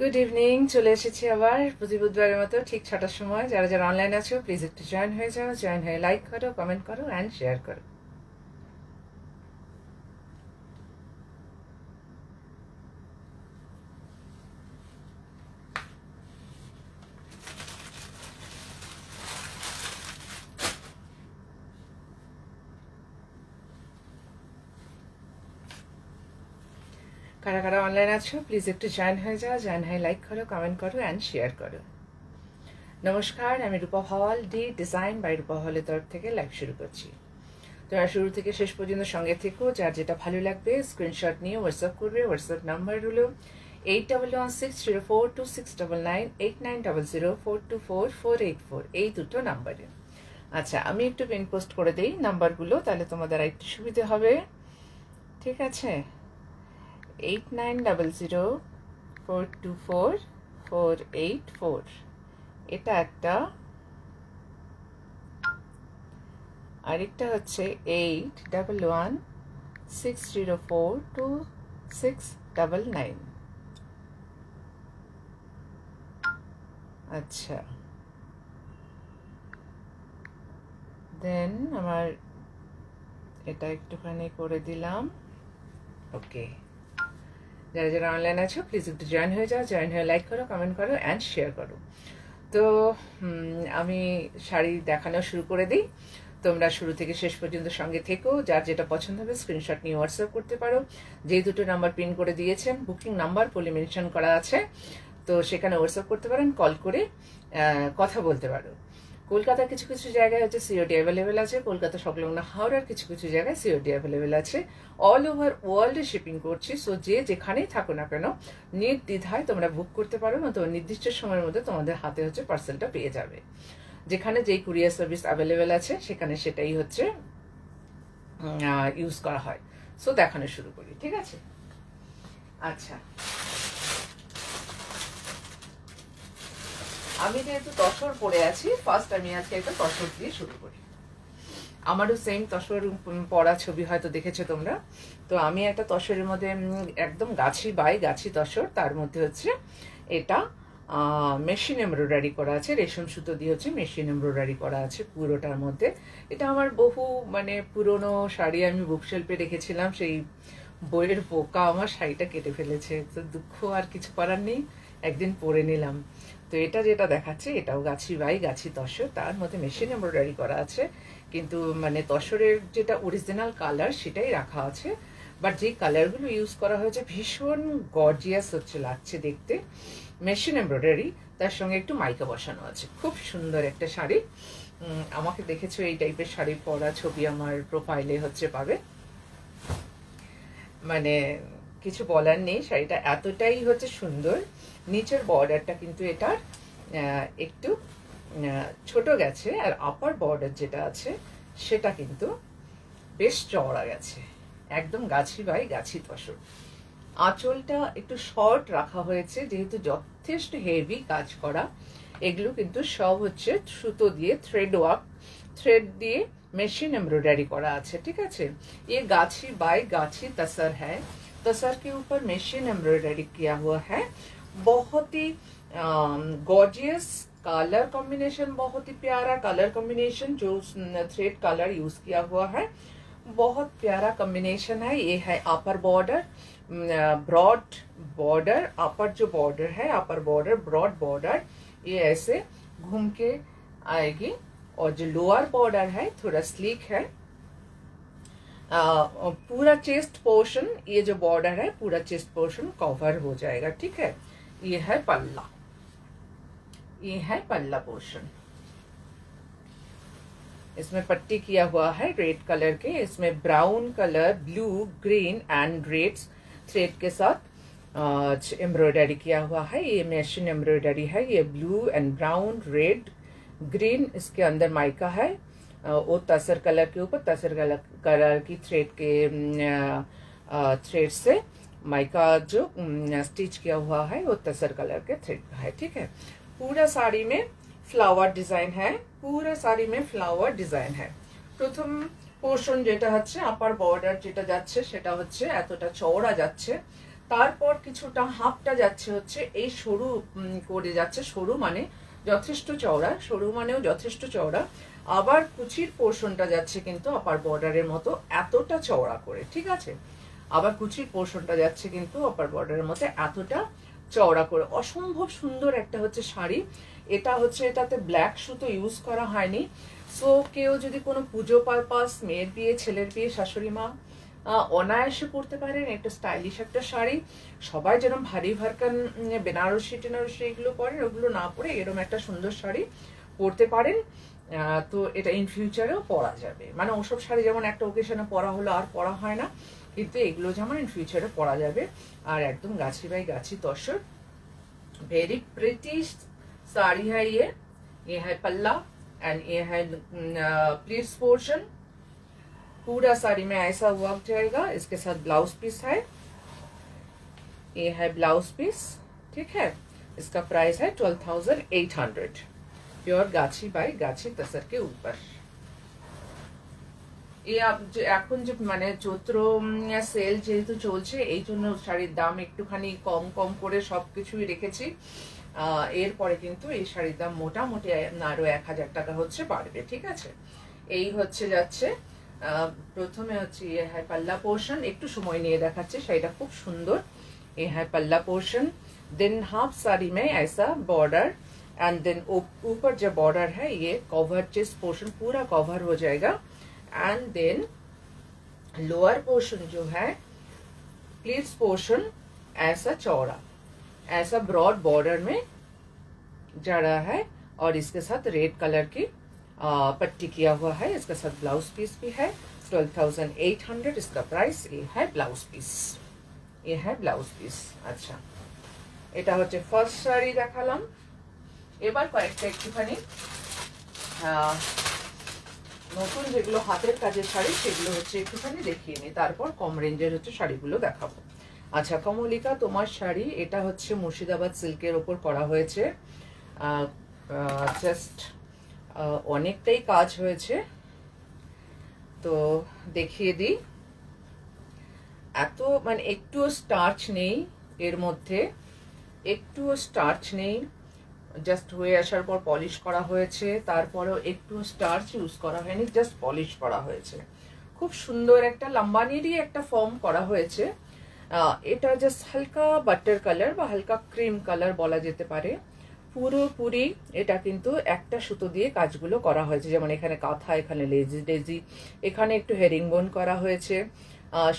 good evening চলে এসেছি আবার প্রতি বুধবারের মতো ঠিক ছটার সময় যারা যারা অনলাইন আছো প্লিজ একটু জয়েন হয়ে যাও জয়েন হয়ে লাইক করো কমেন্ট করো অ্যান্ড শেয়ার করো অনলাইন আছো প্লিজ একটু জয়েন হয়ে যাও জয়েন হয়ে লাইক করো কমেন্ট করো অ্যান্ড শেয়ার করো নমস্কার আমি রূপা হল ডি ডিজাইন বাই রূপা হলের তরফ থেকে লাইভ শুরু করছি তোমরা শুরু থেকে শেষ পর্যন্ত সঙ্গে থেকো যার যেটা ভালো লাগবে স্ক্রিনশট নিয়ে হোয়াটসঅ্যাপ করবে হোয়াটসঅ্যাপ নাম্বার হল eight double one six zero four two six double nine eight nine double zero four two four four eight four এই দুটো নাম্বারে আচ্ছা আমি একটু পিন পোস্ট করে দিই নাম্বারগুলো তাহলে তোমাদের একটু সুবিধে হবে ঠিক আছে eight nine double zero four two four four eight four এটা একটা আরেকটা হচ্ছে eight double one six zero four two six double nine আচ্ছা দেন আমার এটা একটুখানি করে দিলাম ওকে যারা যারা অনলাইন আছো প্লিজ একটু জয়েন হয়ে যাও জয়েন হয়ে লাইক করো কমেন্ট করো অ্যান্ড শেয়ার করো তো আমি শাড়ি দেখানো শুরু করে দিই তোমরা শুরু থেকে শেষ পর্যন্ত সঙ্গে থেকো যার যেটা পছন্দ হবে স্ক্রিনশট নিয়ে হোয়াটসঅ্যাপ করতে পারো যেই দুটো নাম্বার পিন করে দিয়েছেন বুকিং নাম্বার বলে মেনশন করা আছে তো সেখানে হোয়াটসঅ্যাপ করতে পারেন কল করে কথা বলতে পারো কলকাতার কিছু কিছু জায়গায় হচ্ছে সিওডি অ্যাভেলেবেল আছে কলকাতা সংলগ্ন হাওড়ার কিছু কিছু জায়গায় সিওডি অ্যাভেলেবেল আছে অল ওভার ওয়ার্ল্ডে শিপিং করছি সো যে যেখানেই থাকো না কেন নির্দ্বিধায় তোমরা বুক করতে পারো না তোমার নির্দিষ্ট সময়ের মধ্যে তোমাদের হাতে হচ্ছে পার্সেলটা পেয়ে যাবে যেখানে যেই কুরিয়ার সার্ভিস অ্যাভেলেবেল আছে সেখানে সেটাই হচ্ছে ইউজ করা হয় সো দেখানো শুরু করি ঠিক আছে আচ্ছা আমি যেহেতু তসর পরে আছি ফার্স্ট আমি আজকে একটা তসর দিয়ে শুরু করি আমারও সেম তসর পড়া ছবি হয়তো দেখেছো তোমরা তো আমি একটা তসরের মধ্যে একদম গাছি বাই গাছি তসর তার মধ্যে হচ্ছে এটা মেশিন এমব্রয়ডারি করা আছে রেশম সুতো দিয়ে হচ্ছে মেশিন এমব্রয়ডারি করা আছে পুরোটার মধ্যে এটা আমার বহু মানে পুরনো শাড়ি আমি বুকশেল্পে রেখেছিলাম সেই বইয়ের পোকা আমার শাড়িটা কেটে ফেলেছে তো দুঃখ আর কিছু করার নেই একদিন পরে নিলাম তো এটা যেটা দেখাচ্ছে এটাও গাছি বাই গাছি তসর তার মধ্যে মেশিন এমব্রয়ডারি করা আছে কিন্তু মানে তসরের যেটা অরিজিনাল কালার সেটাই রাখা আছে বাট যে কালারগুলো ইউজ করা হয়েছে ভীষণ গর্জিয়াস হচ্ছে লাগছে দেখতে মেশিন এমব্রয়ডারি তার সঙ্গে একটু মাইকা বসানো আছে খুব সুন্দর একটা শাড়ি আমাকে দেখেছো এই টাইপের শাড়ি পরা ছবি আমার প্রোফাইলে হচ্ছে পাবে মানে কিছু বলার নেই শাড়িটা এতটাই হচ্ছে সুন্দর নিচের বর্ডারটা কিন্তু এটার একটু ছোট গেছে আর আপার বর্ডার যেটা আছে সেটা কিন্তু বেশ চওড়া গেছে একদম গাছি বাই গাছি ফসল আঁচলটা একটু শর্ট রাখা হয়েছে যেহেতু যথেষ্ট হেভি কাজ করা এগুলো কিন্তু সব হচ্ছে সুতো দিয়ে থ্রেড ওয়ার্ক থ্রেড দিয়ে মেশিন এমব্রয়ডারি করা আছে ঠিক আছে এ গাছি বাই গাছি तसर হ্যাঁ तसर কে উপর মেশিন এমব্রয়ডারি কিয়া হুয়া হ্যাঁ बहुत ही गॉर्जियस कलर कॉम्बिनेशन बहुत ही प्यारा कलर कॉम्बिनेशन जो थ्रेड कलर यूज किया हुआ है बहुत प्यारा कॉम्बिनेशन है ये है upper border broad border upper जो बॉर्डर है अपर बॉर्डर ब्रॉड बॉर्डर ये ऐसे घूम के आएगी और जो लोअर बॉर्डर है थोड़ा स्लीक है आ, पूरा चेस्ट पोर्शन ये जो बॉर्डर है पूरा चेस्ट पोर्शन कवर हो जाएगा ठीक है ये है पल्ला ये है पल्ला पोर्शन इसमें पट्टी किया हुआ है रेड कलर के इसमें brown colour blue green and red thread के साथ एम्ब्रॉयडरी किया हुआ है ये मशीन एम्ब्रॉयडरी है ये blue and brown red green इसके अंदर माइका है वो तसर कलर के ऊपर तसर कलर की थ्रेड के थ्रेड से माइका जो स्टिच किया हुआ है वो तसर कलर के थ्रेड का है ठीक है पूरा साड़ी में ফ্লাওয়ার ডিজাইন হ্যাঁ পুরো শাড়ি মে ফ্লাওয়ার ডিজাইন হ্যাঁ প্রথম পোর্শন যেটা হচ্ছে আপার বর্ডার যেটা যাচ্ছে সেটা হচ্ছে এতটা চওড়া যাচ্ছে তারপর কিছুটা হাফটা যাচ্ছে হচ্ছে এই সরু করে যাচ্ছে সরু মানে যথেষ্ট চওড়া সরু মানেও যথেষ্ট চওড়া আবার কুচির পোর্শনটা যাচ্ছে কিন্তু আপার বর্ডারের মতো এতটা চওড়া করে ঠিক আছে আবার কুচির পোর্শনটা যাচ্ছে কিন্তু আপার বর্ডারের মধ্যে এতটা চওড়া করে অসম্ভব সুন্দর একটা হচ্ছে শাড়ি এটা হচ্ছে এটাতে ব্ল্যাক সুতো ইউজ করা হয়নি সো কেউ যদি কোনো পুজো পারপাস মেয়ের বিয়ে ছেলের বিয়ে শাশুড়ি মা অনায়াসে পরতে পারেন একটা স্টাইলিশ একটা শাড়ি সবাই যেরকম ভারী ভারকান বেনারসি টেনারসি এগুলো পরেন ওগুলো না পরে এরকম একটা সুন্দর শাড়ি পরতে পারেন তো এটা ইন ফিউচারেও পরা যাবে মানে ওসব শাড়ি যেমন একটা ওকেশনে পরা হলো আর পরা হয় না কিন্তু এগুলো যেমন ইন ফিউচারে পড়া যাবে আর একদম গাছি ভাই গাছি তসর ভেরি প্রিটি साड़ी है এ এ है पल्ला एंड ये है प्लीट्स पोर्शन पूरा साड़ी में ऐसा वर्क जाएगा इसके साथ ब्लाउज पीस है ये है ब्लाउज पीस ठीक है इसका प्राइस है twelve thousand eight hundred pure गाछी बाई गाछी तसर के ऊपर এখন যে মানে চৈত্র সেল যেহেতু চলছে এই জন্য শাড়ির দাম একটুখানি কম কম করে সব কিছুই রেখেছি এরপরে কিন্তু এই শাড়ির দাম মোটামুটি আরও এক হাজার টাকা হচ্ছে বাড়বে ঠিক আছে এই হচ্ছে যাচ্ছে প্রথমে হচ্ছে এই হ্যাঁ পাল্লা পোর্শন একটু সময় নিয়ে দেখাচ্ছে শাড়িটা খুব সুন্দর এই হ্যাঁ পাল্লা পোর্শন देन हाफ साड़ी में ऐसा बॉर्डर एंड देन উপর जो বর্ডার হ্যাঁ ইয়ে কভার जिस পোর্শন पूरा কভার हो जाएगा एंड देन लोअर पोर्शन जो है प्लीट्स पोर्शन ऐसा चौड़ा ऐसा ब्रॉड बॉर्डर में जड़ा है और इसके साथ रेड कलर की आ, पट्टी किया हुआ है इसके साथ ब्लाउज पीस भी है ट्वेल्व थाउजेंड एट हंड्रेड इसका प्राइस ये है ब्लाउज पीस ये है ब्लाउज पीस अच्छा এটা হচ্ছে ফার্স্ট শাড়ি দেখালাম এবার কয়েকটা একটুখানি নতুন যেগুলো হাতের কাজের শাড়ি সেগুলো হচ্ছে একটুখানি দেখিয়ে নিই তারপর কম রেঞ্জের হচ্ছে শাড়িগুলো দেখাবো আচ্ছা কমলিকা তোমার শাড়ি এটা হচ্ছে মুর্শিদাবাদ সিল্কের ওপর করা হয়েছে জাস্ট অনেকটাই কাজ হয়েছে তো দেখিয়ে দিই এত মানে একটুও স্টার্চ নেই এর মধ্যে একটুও স্টার্চ নেই জাস্ট হয়ে আসার পর পলিশ করা হয়েছে তারপরেও একটু স্টার্চ ইউজ করা হয়নি জাস্ট পলিশ করা হয়েছে খুব সুন্দর একটা লাম্বানিরই একটা ফর্ম করা হয়েছে এটা জাস্ট হালকা বাটার কালার বা হালকা ক্রিম কালার বলা যেতে পারে পুরোপুরি এটা কিন্তু একটা সুতো দিয়ে কাজগুলো করা হয়েছে যেমন এখানে কাঁথা এখানে লেজি ডেজি এখানে একটু হেরিংবোন করা হয়েছে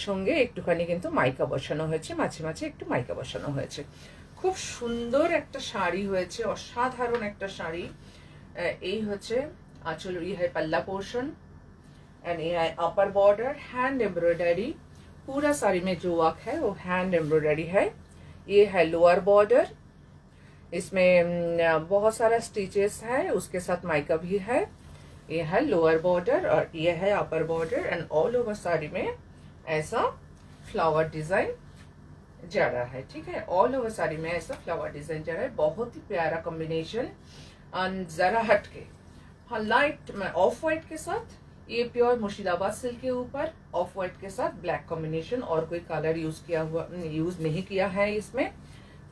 সঙ্গে একটুখানি কিন্তু মাইকা বসানো হয়েছে মাঝে মাঝে একটু মাইকা বসানো হয়েছে खूब सुंदर एक शाड़ी असाधारण एक शाड़ी শাড়ি এই पल्ला আঁচল एंड ये है अपर बॉर्डर हैंड एम्ब्रॉयडरी पूरा साड़ी में जो वर्क है वो हैंड एम्ब्रॉयडरी है ये है लोअर बॉर्डर इसमें बहुत सारा स्टिचेस है उसके साथ माइका भी है ये है लोअर बॉर्डर और ये है upper border and all over sari में ऐसा फ्लावर डिजाइन रहा है ठीक है ऑल ओवर साड़ी में ऐसा फ्लावर डिजाइन जड़ा है बहुत ही प्यारा कॉम्बिनेशन जरा हट के हाँ लाइट में ऑफ व्हाइट के साथ ये प्योर मुर्शिदाबाद सिल्क के ऊपर ऑफ व्हाइट के साथ ब्लैक कॉम्बिनेशन और कोई कलर यूज किया हुआ यूज नहीं किया है इसमें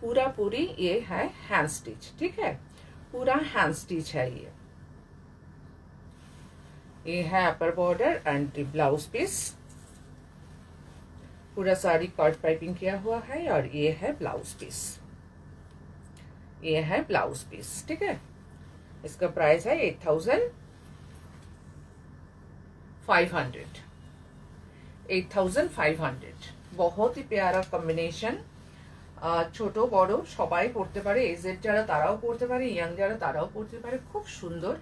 पूरा पूरी ये है हैंड स्टिच ठीक है पूरा हैंड स्टिच है ये ये है upper border and blouse piece पूरा साड़ी कॉर्ड पाइपिंग किया हुआ है और ये है ब्लाउज पीस ये है ब्लाउज पीस ठीक है इसका प्राइस है eight thousand five hundred eight thousand five hundred बहुत ही प्यारा কম্বিনেশন ছোট বড় সবাই পড়তে পারে এজেড যারা তারাও পড়তে পারে ইয়াং যারা তারাও পড়তে পারে খুব সুন্দর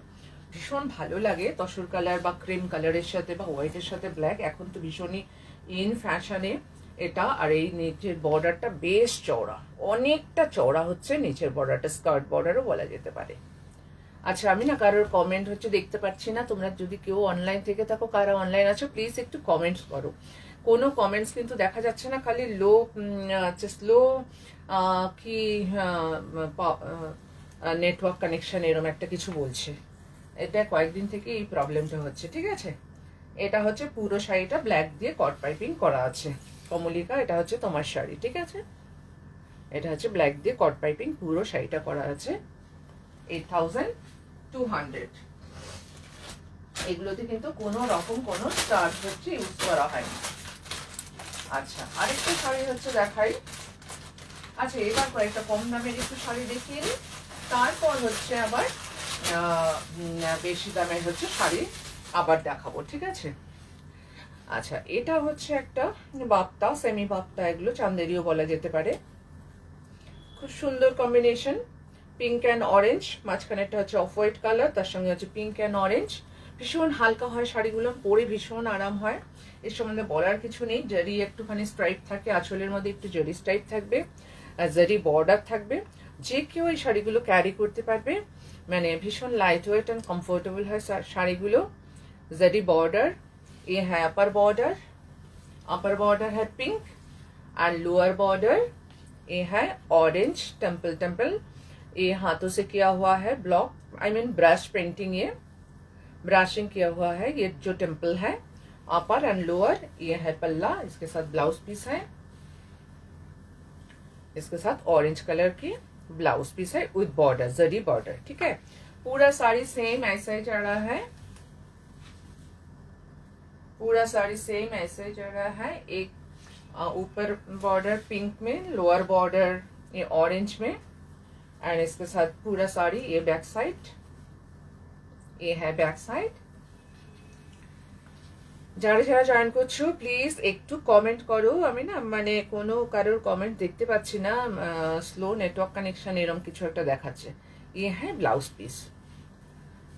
ভীষণ ভালো লাগে তসর কালার বা ক্রিম কালারের সাথে বা হোয়াইটের সাথে ব্ল্যাক এখন তো ভীষণই ইন ফ্যাশনে এটা আর এই নিচের বর্ডারটা বেশ চওড়া অনেকটা চওড়া হচ্ছে নিচের বর্ডারটা স্কার্ট বর্ডারও বলা যেতে পারে আচ্ছা আমি না কারোর কমেন্ট হচ্ছে দেখতে পাচ্ছি না তোমরা যদি কেউ অনলাইন থেকে থাকো কারা অনলাইন আছো প্লিজ একটু কমেন্টস করো কোনো কমেন্টস কিন্তু দেখা যাচ্ছে না খালি লো আচ্ছা স্লো কি নেটওয়ার্ক কানেকশন এরম একটা কিছু বলছে এটা কয়েকদিন থেকে এই প্রবলেমটা হচ্ছে ঠিক আছে এটা হচ্ছে পুরো শাড়িটা ব্ল্যাক দিয়ে কট পাইপিং করা আছে কমলিকা এটা হচ্ছে তোমার শাড়ি ঠিক আছে এটা হচ্ছে ব্ল্যাক দিয়ে কট পাইপিং পুরো শাড়িটা করা আছে এইট থাউজেন্ড টু হান্ড্রেড এগুলোতে কিন্তু কোন রকম কোনো স্টার হচ্ছে ইউজ করা হয়নি আচ্ছা আরেকটা শাড়ি হচ্ছে দেখাই আচ্ছা এবার কয়েকটা কম দামের একটু শাড়ি দেখিয়ে নিই তারপর হচ্ছে আবার বেশি দামের হচ্ছে শাড়ি আবার দেখাবো ঠিক আছে আচ্ছা এটা হচ্ছে একটা বাপ্তা সেমি বাপ্তা এগুলো চান্দেরিও বলা যেতে পারে খুব সুন্দর কম্বিনেশন পিঙ্ক অ্যান্ড অরেঞ্জ মাঝখানে একটা হচ্ছে অফ হোয়াইট কালার তার সঙ্গে হচ্ছে পিঙ্ক অ্যান্ড অরেঞ্জ ভীষণ হালকা হয় শাড়িগুলো পরে ভীষণ আরাম হয় এর সম্বন্ধে বলার কিছু নেই জারি একটুখানি স্ট্রাইপ থাকে আঁচলের মধ্যে একটু জারি স্ট্রাইপ থাকবে জারি বর্ডার থাকবে যে কেউ এই শাড়িগুলো ক্যারি করতে পারবে মানে ভীষণ লাইট ওয়েট অ্যান্ড কমফোর্টেবল হয় শাড়িগুলো जरी बॉर्डर ये है अपर बॉर्डर अपर बॉर्डर है पिंक एंड लोअर बॉर्डर ये है ऑरेंज टेम्पल टेम्पल ये हाथों से किया हुआ है block I mean brush painting ये ब्रशिंग किया हुआ है ये जो टेम्पल है अपर एंड लोअर ये है पल्ला इसके साथ ब्लाउज पीस है इसके साथ ऑरेंज कलर की ब्लाउज पीस है विथ बॉर्डर जरी बॉर्डर ठीक है पूरा साड़ी सेम ऐसा ही चढ़ा है पूरा साड़ी सेम ऐसे जगह है एक ऊपर बॉर्डर पिंक में लोअर बॉर्डर ये ऑरेंज में एंड इसके साथ पूरा साड़ी ये बैक साइड ये है बैक साइड যারা যারা জয়েন করছো প্লিজ একটু কমেন্ট করো আমি না মানে কোনো কারোর কমেন্ট দেখতে পাচ্ছি না স্লো নেটওয়ার্ক কানেকশন এরম কিছু ये है ब्लाउज पीस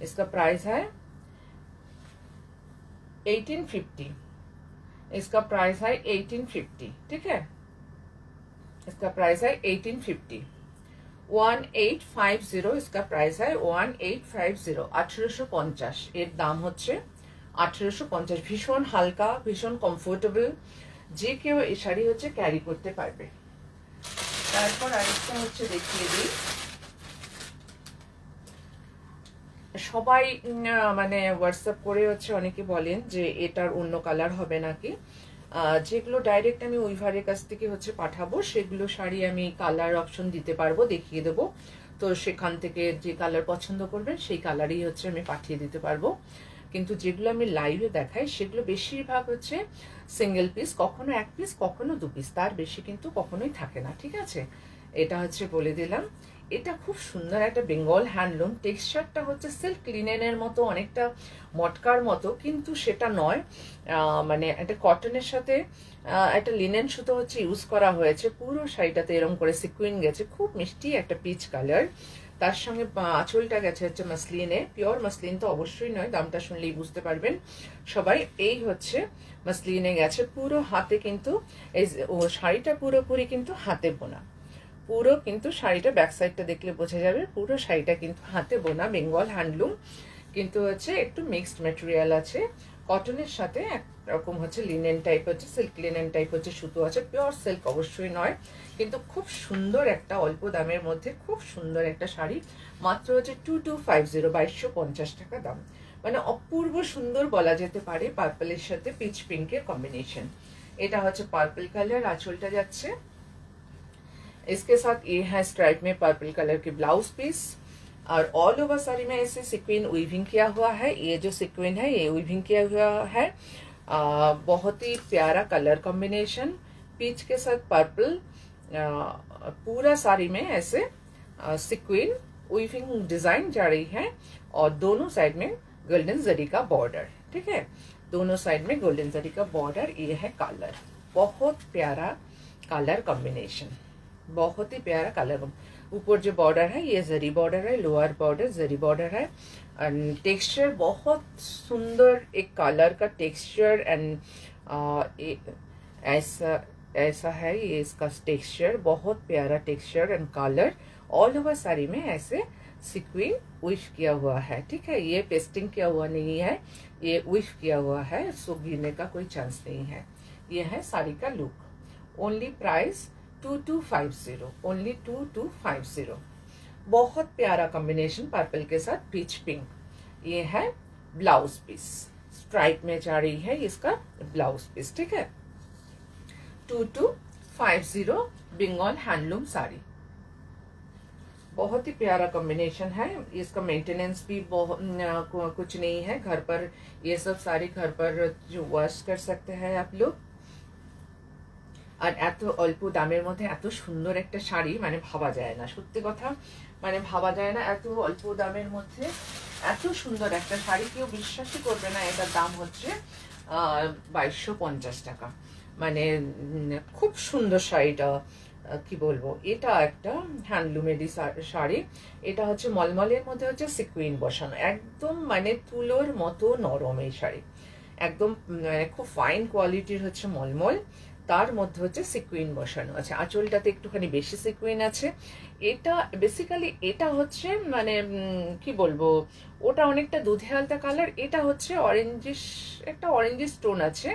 इसका प्राइस है एटीन फिफ्टी इसका प्राइस है एटीन ठीक है इसका प्राइस है eighteen fifty one eight five zero इसका प्राइस है ওয়ান এইট ফাইভ জিরো আঠেরোশো পঞ্চাশ এর দাম হচ্ছে আঠেরোশো পঞ্চাশ ভীষণ হালকা ভীষণ কমফোর্টেবল যে কেউ এই শাড়ি হচ্ছে ক্যারি করতে পারবে তারপর আরেকটা হচ্ছে দেখিয়ে দিই সবাই মানে হোয়াটসঅ্যাপ করে হচ্ছে অনেকে বলেন যে এটার অন্য কালার হবে নাকি যেগুলো ডাইরেক্ট আমি উইভারের কাছ থেকে হচ্ছে পাঠাবো সেগুলো শাড়ি আমি কালার অপশন দিতে পারবো দেখিয়ে দেবো তো সেখান থেকে যে কালার পছন্দ করবেন সেই কালারই হচ্ছে আমি পাঠিয়ে দিতে পারবো কিন্তু যেগুলো আমি লাইভে দেখাই সেগুলো বেশিরভাগ হচ্ছে সিঙ্গেল পিস কখনো এক পিস কখনো দু পিস তার বেশি কিন্তু কখনোই থাকে না ঠিক আছে এটা হচ্ছে বলে দিলাম এটা খুব সুন্দর একটা বেঙ্গল হ্যান্ডলুম টেক্সচারটা হচ্ছে সিল্ক লিনেনের মতো অনেকটা মটকার মতো কিন্তু সেটা নয় মানে একটা কটনের সাথে একটা লিনেন সুতো হচ্ছে ইউজ করা হয়েছে পুরো শাড়িটাতে এরম করে সিকুইন গেছে খুব মিষ্টি একটা পিচ কালার তার সঙ্গে আঁচলটা গেছে হচ্ছে মাসলিনে পিওর মাসলিন তো অবশ্যই নয় দামটা শুনলেই বুঝতে পারবেন সবাই এই হচ্ছে মাসলিনে গেছে পুরো হাতে কিন্তু এই শাড়িটা পুরোপুরি কিন্তু হাতে বোনা পুরো কিন্তু শাড়িটা ব্যাক সাইডটা দেখলে বোঝা যাবে পুরো শাড়িটা কিন্তু হাতে বোনা বেঙ্গল হ্যান্ডলুম কিন্তু হচ্ছে একটু মিক্সড ম্যাটেরিয়াল আছে কটনের সাথে একরকম হচ্ছে লিনেন টাইপ হচ্ছে সিল্ক লিনেন টাইপ হচ্ছে সুতো আছে পিওর সিল্ক অবশ্যই নয় কিন্তু খুব সুন্দর একটা অল্প দামের মধ্যে খুব সুন্দর একটা শাড়ি মাত্র হচ্ছে টু টু ফাইভ জিরো বাইশশো পঞ্চাশ টাকা দাম মানে অপূর্ব সুন্দর বলা যেতে পারে পার্পলের সাথে পিচ পিঙ্কের কম্বিনেশন এটা হচ্ছে পার্পল কালার আঁচলটা যাচ্ছে इसके साथ ये है स्ट्राइप में पर्पल कलर के ब्लाउज पीस और ऑल ओवर साड़ी में ऐसे सिक्विन वीविंग किया हुआ है ये जो सिक्वीन है ये वीविंग किया हुआ है आ, बहुत ही प्यारा कलर कॉम्बिनेशन पीच के साथ पर्पल पूरा साड़ी में ऐसे सिक्विन वीविंग डिजाइन जा रही है और दोनों साइड में गोल्डन जरी का बॉर्डर ठीक है दोनों साइड में गोल्डन जरी का बॉर्डर ये है कलर बहुत प्यारा कलर कॉम्बिनेशन बहुत ही प्यारा कलर ऊपर जो बॉर्डर है ये जरी बॉर्डर है लोअर बॉर्डर जरी बॉर्डर है एंड टेक्सचर बहुत सुंदर एक कलर का टेक्सचर uh, एंड ऐसा ऐसा है ये इसका टेक्सचर बहुत प्यारा texture and colour all over sari में ऐसे सिक्विन विश किया हुआ है ठीक है ये पेस्टिंग किया हुआ नहीं है ये विश किया हुआ है सो गिरने का कोई चांस नहीं है ये है साड़ी का look only price two two five zero only two two five zero बहुत प्यारा कॉम्बिनेशन पर्पल के साथ पीच पिंक ये है ब्लाउज पीस स्ट्राइप में जा रही है इसका ब्लाउज पीस ठीक है two two five zero Bengal handloom sari बहुत ही प्यारा कॉम्बिनेशन है इसका मेंटेनेंस भी बहुत कुछ नहीं है घर पर ये सब साड़ी घर पर जो वॉश कर सकते हैं आप लोग আর এত অল্প দামের মধ্যে এত সুন্দর একটা শাড়ি মানে ভাবা যায় না সত্যি কথা মানে ভাবা যায় না এত অল্প দামের মধ্যে এত সুন্দর একটা শাড়ি কেউ বিশ্বাসই করবে না এটার দাম হচ্ছে বাইশশো পঞ্চাশ টাকা মানে খুব সুন্দর শাড়িটা কি বলবো এটা একটা হ্যান্ডলুমেডি শাড়ি এটা হচ্ছে মলমলের মধ্যে হচ্ছে সিকুইন বসানো একদম মানে তুলোর মতো নরম এই শাড়ি একদম মানে খুব ফাইন কোয়ালিটির হচ্ছে মলমল তার মধ্যে হচ্ছে সিকুইন বসানো আছে আঁচলটাতে একটুখানি বেশি সিকুইন আছে এটা বেসিক্যালি এটা হচ্ছে মানে কি বলবো ওটা অনেকটা দুধে আলতা কালার এটা হচ্ছে অরেঞ্জিস একটা অরেঞ্জিস স্টোন আছে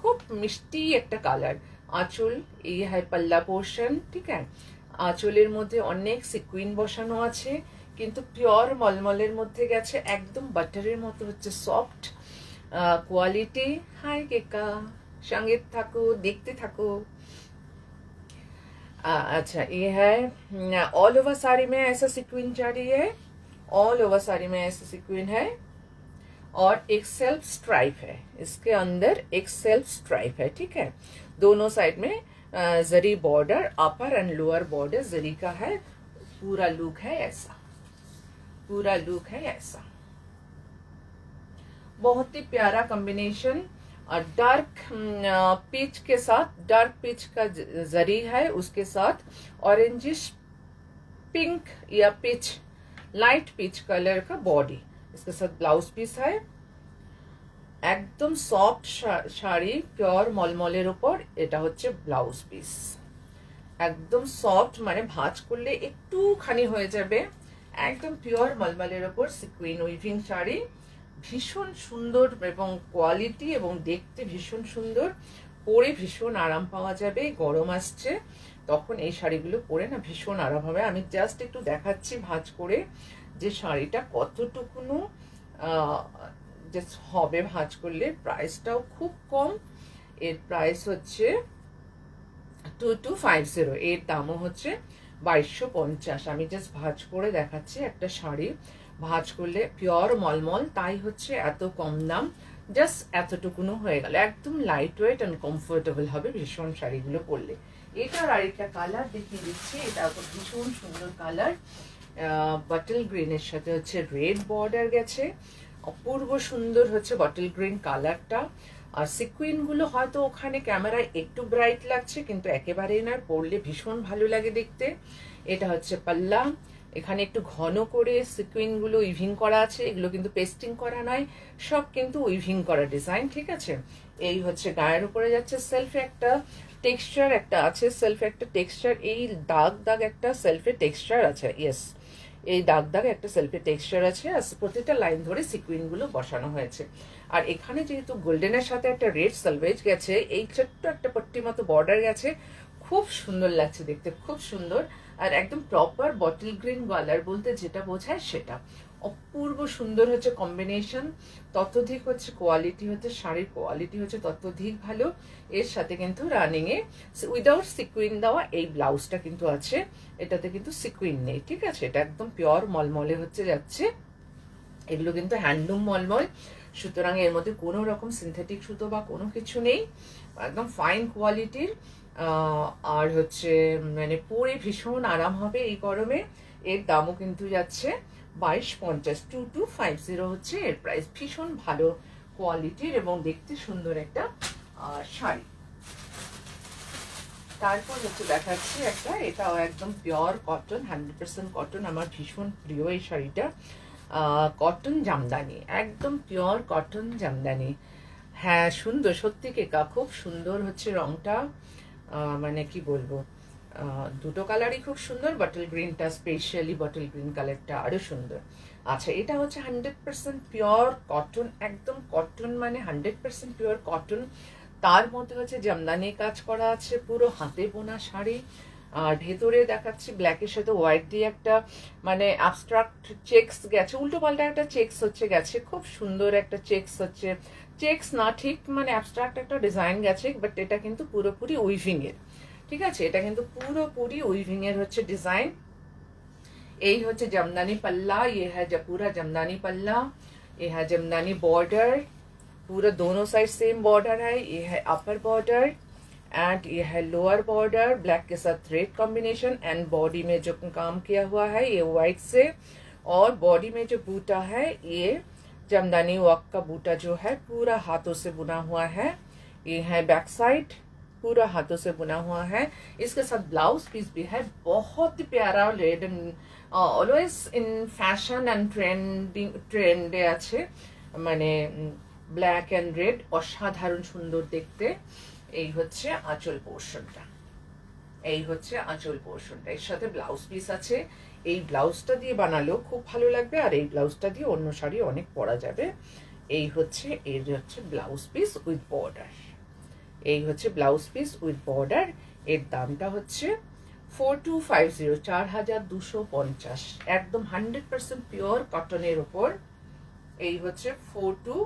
খুব মিষ্টি একটা কালার আঁচল এই হাই পাল্লা পোর্শন ঠিক আছে আঁচলের মধ্যে অনেক সিকুইন বসানো আছে কিন্তু পিওর মলমলের মধ্যে গেছে একদম বাটারের মতো হচ্ছে সফট কোয়ালিটি হাই কেকা संगे थको देखते थको अच्छा ये है ऑल ओवर साड़ी में ऐसा सिक्विन है ऑल ओवर साड़ी में ऐसा सिक्विन है और एक सेल्फ स्ट्राइप है इसके अंदर एक सेल्फ स्ट्राइप है ठीक है दोनों साइड में zari border upper and lower border zari का है पूरा लुक है ऐसा पूरा लुक है ऐसा बहुत ही प्यारा कॉम्बिनेशन डार्क पीच mm, के साथ डार्क पीच का जरी है उसके साथ ऑरेंजिश पिंक या पिच लाइट पिच कलर का बॉडी इसके साथ ब्लाउज पीस है एकदम सॉफ्ट साड़ी प्योर मलमलर ऊपर एटा हम ब्लाउज पिस एकदम सॉफ्ट मान भाज कर ले एक खानी हो जाए एकदम प्योर मलमलर ऊपर सिक्विन उंग शाड़ी ভীষণ সুন্দর এবং কোয়ালিটি এবং দেখতে ভীষণ সুন্দর পরে ভীষণ আরাম পাওয়া যাবে গরম আসছে তখন এই শাড়িগুলো পরে না ভীষণ আরাম হবে আমি জাস্ট একটু দেখাচ্ছি ভাঁজ করে যে শাড়িটা কতটুকুনো জাস্ট হবে ভাঁজ করলে প্রাইসটাও খুব কম এর প্রাইস হচ্ছে টু টু ফাইভ জিরো এর দামও হচ্ছে বাইশশো পঞ্চাশ আমি জাস্ট ভাঁজ করে দেখাচ্ছি একটা শাড়ি ভাজ করলে পিওর মলমল তাই হচ্ছে এত কম দাম জাস্ট এতটুকুনো হয়ে গেল একদম লাইট ওয়েট অ্যান্ড কমফোর্টেবল হবে ভীষণ শাড়িগুলো পরলে এটার আরেকটা কালার দেখিয়ে দিচ্ছি এটা ভীষণ সুন্দর কালার বটল গ্রিনের সাথে হচ্ছে রেড বর্ডার গেছে অপূর্ব সুন্দর হচ্ছে বটল গ্রিন কালারটা আর সিকুইনগুলো হয়তো ওখানে ক্যামেরায় একটু ব্রাইট লাগছে কিন্তু একেবারেই না পরলে ভীষণ ভালো লাগে দেখতে এটা হচ্ছে পাল্লা এখানে একটু ঘন করে সিকুইনগুলো উইভিং করা আছে এগুলো কিন্তু পেস্টিং করা নয় সব কিন্তু উইভিং করা ডিজাইন ঠিক আছে এই হচ্ছে গায়ের উপরে যাচ্ছে সেলফে একটা টেক্সচার একটা আছে সেলফে একটা টেক্সচার এই দাগ দাগ একটা সেলফে টেক্সচার আছে ইয়েস এই দাগ দাগ একটা সেলফে টেক্সচার আছে আর প্রতিটা লাইন ধরে সিকুইনগুলো বসানো হয়েছে আর এখানে যেহেতু গোল্ডেনের সাথে একটা রেড সালভেজ গেছে এই ছোট্ট একটা পট্টি মতো বর্ডার গেছে খুব সুন্দর লাগছে দেখতে খুব সুন্দর আর একদম প্রপার বটল গ্রিন কালার বলতে যেটা বোঝায় সেটা অপূর্ব সুন্দর হচ্ছে কম্বিনেশন ততোধিক হচ্ছে কোয়ালিটি হচ্ছে শাড়ির কোয়ালিটি হচ্ছে ততোধিক ভালো এর সাথে কিন্তু রানিংয়ে উইদাউট সিকুইন দেওয়া এই ব্লাউজটা কিন্তু আছে এটাতে কিন্তু সিকুইন নেই ঠিক আছে এটা একদম পিওর মলমলে হচ্ছে যাচ্ছে এগুলো কিন্তু হ্যান্ডলুম মলমল সুতরাং এর মধ্যে কোনো রকম সিনথেটিক সুতো বা কোনো কিছু নেই একদম ফাইন কোয়ালিটির আর হচ্ছে মানে পরে ভীষণ আরাম হবে এই গরমে এর দামও কিন্তু যাচ্ছে বাইশ পঞ্চাশ টু টু ফাইভ জিরো হচ্ছে এর প্রাইস ভীষণ ভালো কোয়ালিটির এবং দেখতে সুন্দর একটা শাড়ি তারপর হচ্ছে দেখাচ্ছি একটা এটাও একদম pure cotton hundred percent cotton আমার ভীষণ প্রিয় এই শাড়িটা কটন জামদানি একদম পিওর কটন জামদানি হ্যাঁ সুন্দর সত্যি কেকা খুব সুন্দর হচ্ছে রংটা মানে কি বলবো দুটো কালারই খুব সুন্দর বটল গ্রিনটা স্পেশালি বটল গ্রিন কালারটা আরও সুন্দর আচ্ছা এটা হচ্ছে হান্ড্রেড পার্সেন্ট পিওর কটন একদম কটন মানে হান্ড্রেড পার্সেন্ট পিওর কটন তার মধ্যে হচ্ছে জামদানি কাজ করা আছে পুরো হাতে বোনা শাড়ি আর ভেতরে দেখাচ্ছি ব্ল্যাকের সাথে হোয়াইট দিয়ে একটা মানে আবস্ট্রাক্ট চেক্স গেছে উল্টো পাল্টা একটা চেক্স হচ্ছে গেছে খুব সুন্দর একটা চেক্স হচ্ছে চেক্স না ঠিক মানে অ্যাবস্ট্রাক্ট একটা ডিজাইন গেছে বাট এটা কিন্তু পুরোপুরি উইভিংয়ের ঠিক আছে এটা কিন্তু পুরোপুরি উইভিংয়ের হচ্ছে ডিজাইন এই হচ্ছে জামদানি পাল্লা ये হ্যাঁ যা পুরা জমদানি পাল্লা এ হ্যাঁ জমদানি বর্ডার পুরো দোনো সাইড সেম বর্ডার হ্যাঁ এ হ্যাঁ আপার বর্ডার एंड ये है लोअर बॉर्डर ब्लैक के साथ रेड कॉम्बिनेशन एंड बॉडी में जो काम किया हुआ है ये व्हाइट से और बॉडी में जो बूटा है ये जमदानी वर्क का बूटा जो है पूरा हाथों से बुना हुआ है ये है बैक साइड पूरा हाथों से बुना हुआ है इसके साथ ब्लाउज पीस भी है बहुत ही प्यारा red and always in fashion and trending trend আছে ब्लैक एंड रेड असाधारण सुंदर देखते দেখতে এই হচ্ছে আঁচল পোর্শনটা এই হচ্ছে আঁচল পোর্শনটা এর সাথে ব্লাউজ পিস আছে এই ব্লাউজটা দিয়ে বানালেও খুব ভালো লাগবে আর এই ব্লাউজটা দিয়ে অন্য শাড়ি অনেক পরা যাবে এই হচ্ছে এর হচ্ছে ব্লাউজ পিস উইথ বর্ডার এই হচ্ছে ব্লাউজ পিস উইথ বর্ডার এর দামটা হচ্ছে ফোর টু ফাইভ জিরো চার হাজার দুশো পঞ্চাশ একদম হান্ড্রেড পার্সেন্ট পিওর কটনের ওপর এই হচ্ছে ফোর টু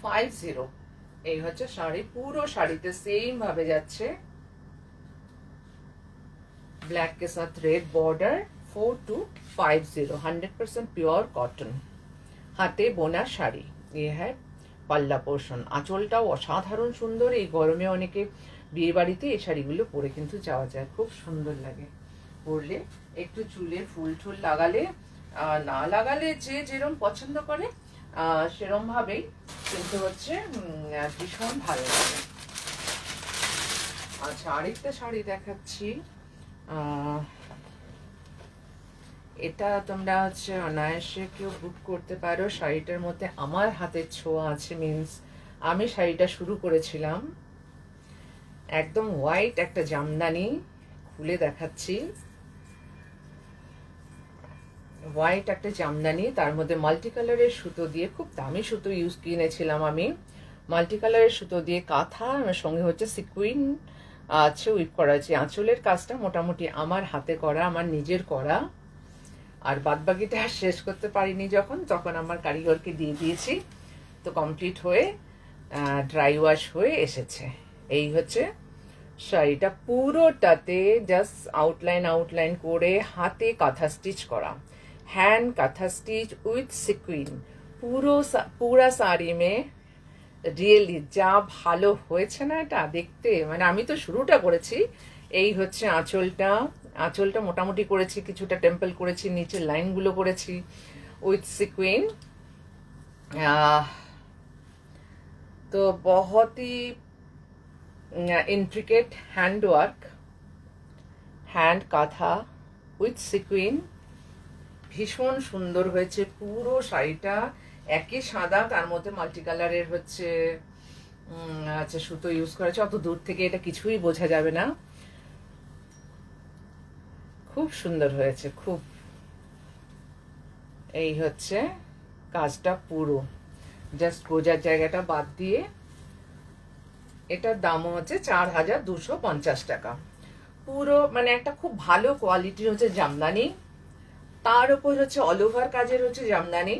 ফাইভ জিরো এই হচ্ছে শাড়ি পুরো শাড়িতে সেম ভাবে যাচ্ছে ব্ল্যাক এর সাথে red border four two five zero hundred percent pure cotton হাতে বোনার শাড়ি এ হ্যাঁ পাল্লা পোর্শন আঁচলটাও অসাধারণ সুন্দর এই গরমে অনেকে বিয়ে বাড়িতে এই শাড়িগুলো পরে কিন্তু যাওয়া যায় খুব সুন্দর লাগে পরলে একটু চুলে ফুল ঠুল লাগালে না লাগালে যে যেরম পছন্দ করে সেরমভাবেই কিন্তু হচ্ছে ভীষণ ভালো লাগে আচ্ছা আরেকটা শাড়ি দেখাচ্ছি এটা তোমরা হচ্ছে অনায়াসে কেউ বুক করতে পারো শাড়িটার মধ্যে আমার হাতের ছোঁয়া আছে মিনস আমি শাড়িটা শুরু করেছিলাম একদম হোয়াইট একটা জামদানি খুলে দেখাচ্ছি হোয়াইট একটা জামদানি তার মধ্যে মাল্টি কালারের সুতো দিয়ে খুব দামি সুতো ইউজ কিনেছিলাম আমি মাল্টি কালারের সুতো দিয়ে কাঁথা আমার সঙ্গে হচ্ছে সিকুইন আছে উইপ করা আছে আঁচলের কাজটা মোটামুটি আমার হাতে করা আমার নিজের করা আর বাদবাকিটা শেষ করতে পারিনি যখন তখন আমার কারিগরকে দিয়ে দিয়েছি তো কমপ্লিট হয়ে ড্রাই ওয়াশ হয়ে এসেছে এই হচ্ছে শাড়িটা পুরোটাতে জাস্ট আউটলাইন আউটলাইন করে হাতে কাঁথা স্টিচ করা হ্যান্ড কাঁথা স্টিচ উইথ সিকুইন পুরো পুরা শাড়ি মে রিয়েলি যা ভালো হয়েছে না এটা দেখতে মানে আমি তো শুরুটা করেছি এই হচ্ছে আঁচলটা আঁচলটা মোটামুটি করেছি কিছুটা টেম্পল করেছি নিচের লাইনগুলো করেছি উইথ সিকুইন তো বহতই intricate handwork hand kantha with sequin ভীষণ সুন্দর হয়েছে পুরো শাড়িটা একই সাদা তার মধ্যে মাল্টি কালারের হচ্ছে আচ্ছা সুতো ইউজ করেছে অত দূর থেকে এটা কিছুই বোঝা যাবে না খুব সুন্দর হয়েছে খুব এই হচ্ছে কাজটা পুরো জাস্ট গোজার জায়গাটা বাদ দিয়ে এটার দামও হচ্ছে চার হাজার দুশো পঞ্চাশ টাকা পুরো মানে একটা খুব ভালো কোয়ালিটির হচ্ছে জামদানি তার উপর হচ্ছে অল ওভার কাজের হচ্ছে জামদানি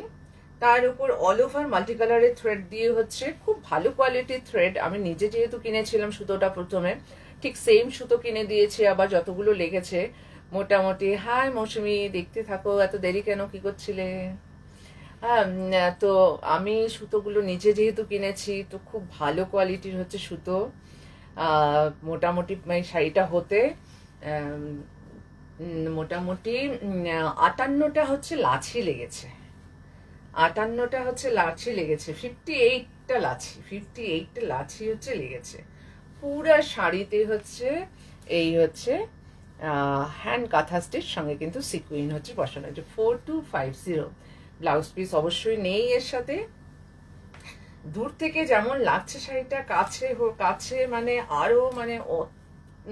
তার উপর অল ওভার মাল্টি কালারের থ্রেড দিয়ে হচ্ছে খুব ভালো কোয়ালিটির থ্রেড আমি নিজে যেহেতু কিনেছিলাম সুতোটা প্রথমে ঠিক সেম সুতো কিনে দিয়েছে আবার যতগুলো লেগেছে মোটামুটি হাই মৌসুমি দেখতে থাকো এত দেরি কেন কি করছিলে হ্যাঁ তো আমি সুতোগুলো নিজে যেহেতু কিনেছি তো খুব ভালো কোয়ালিটির হচ্ছে সুতো মোটামুটি মানে শাড়িটা হতে মোটামুটি আটান্নটা হচ্ছে লাছি লেগেছে আটান্নটা হচ্ছে লাছি লেগেছে ফিফটি এইটটা লাছি ফিফটি এইটটা লাছি হচ্ছে লেগেছে পুরা শাড়িতে হচ্ছে এই হচ্ছে হ্যান্ড কাঁথাস্টির সঙ্গে কিন্তু সিকুইন হচ্ছে বসানো হচ্ছে four two five zero blouse piece অবশ্যই নেই এর সাথে দূর থেকে যেমন লাগছে শাড়িটা কাছে কাছে মানে আরও মানে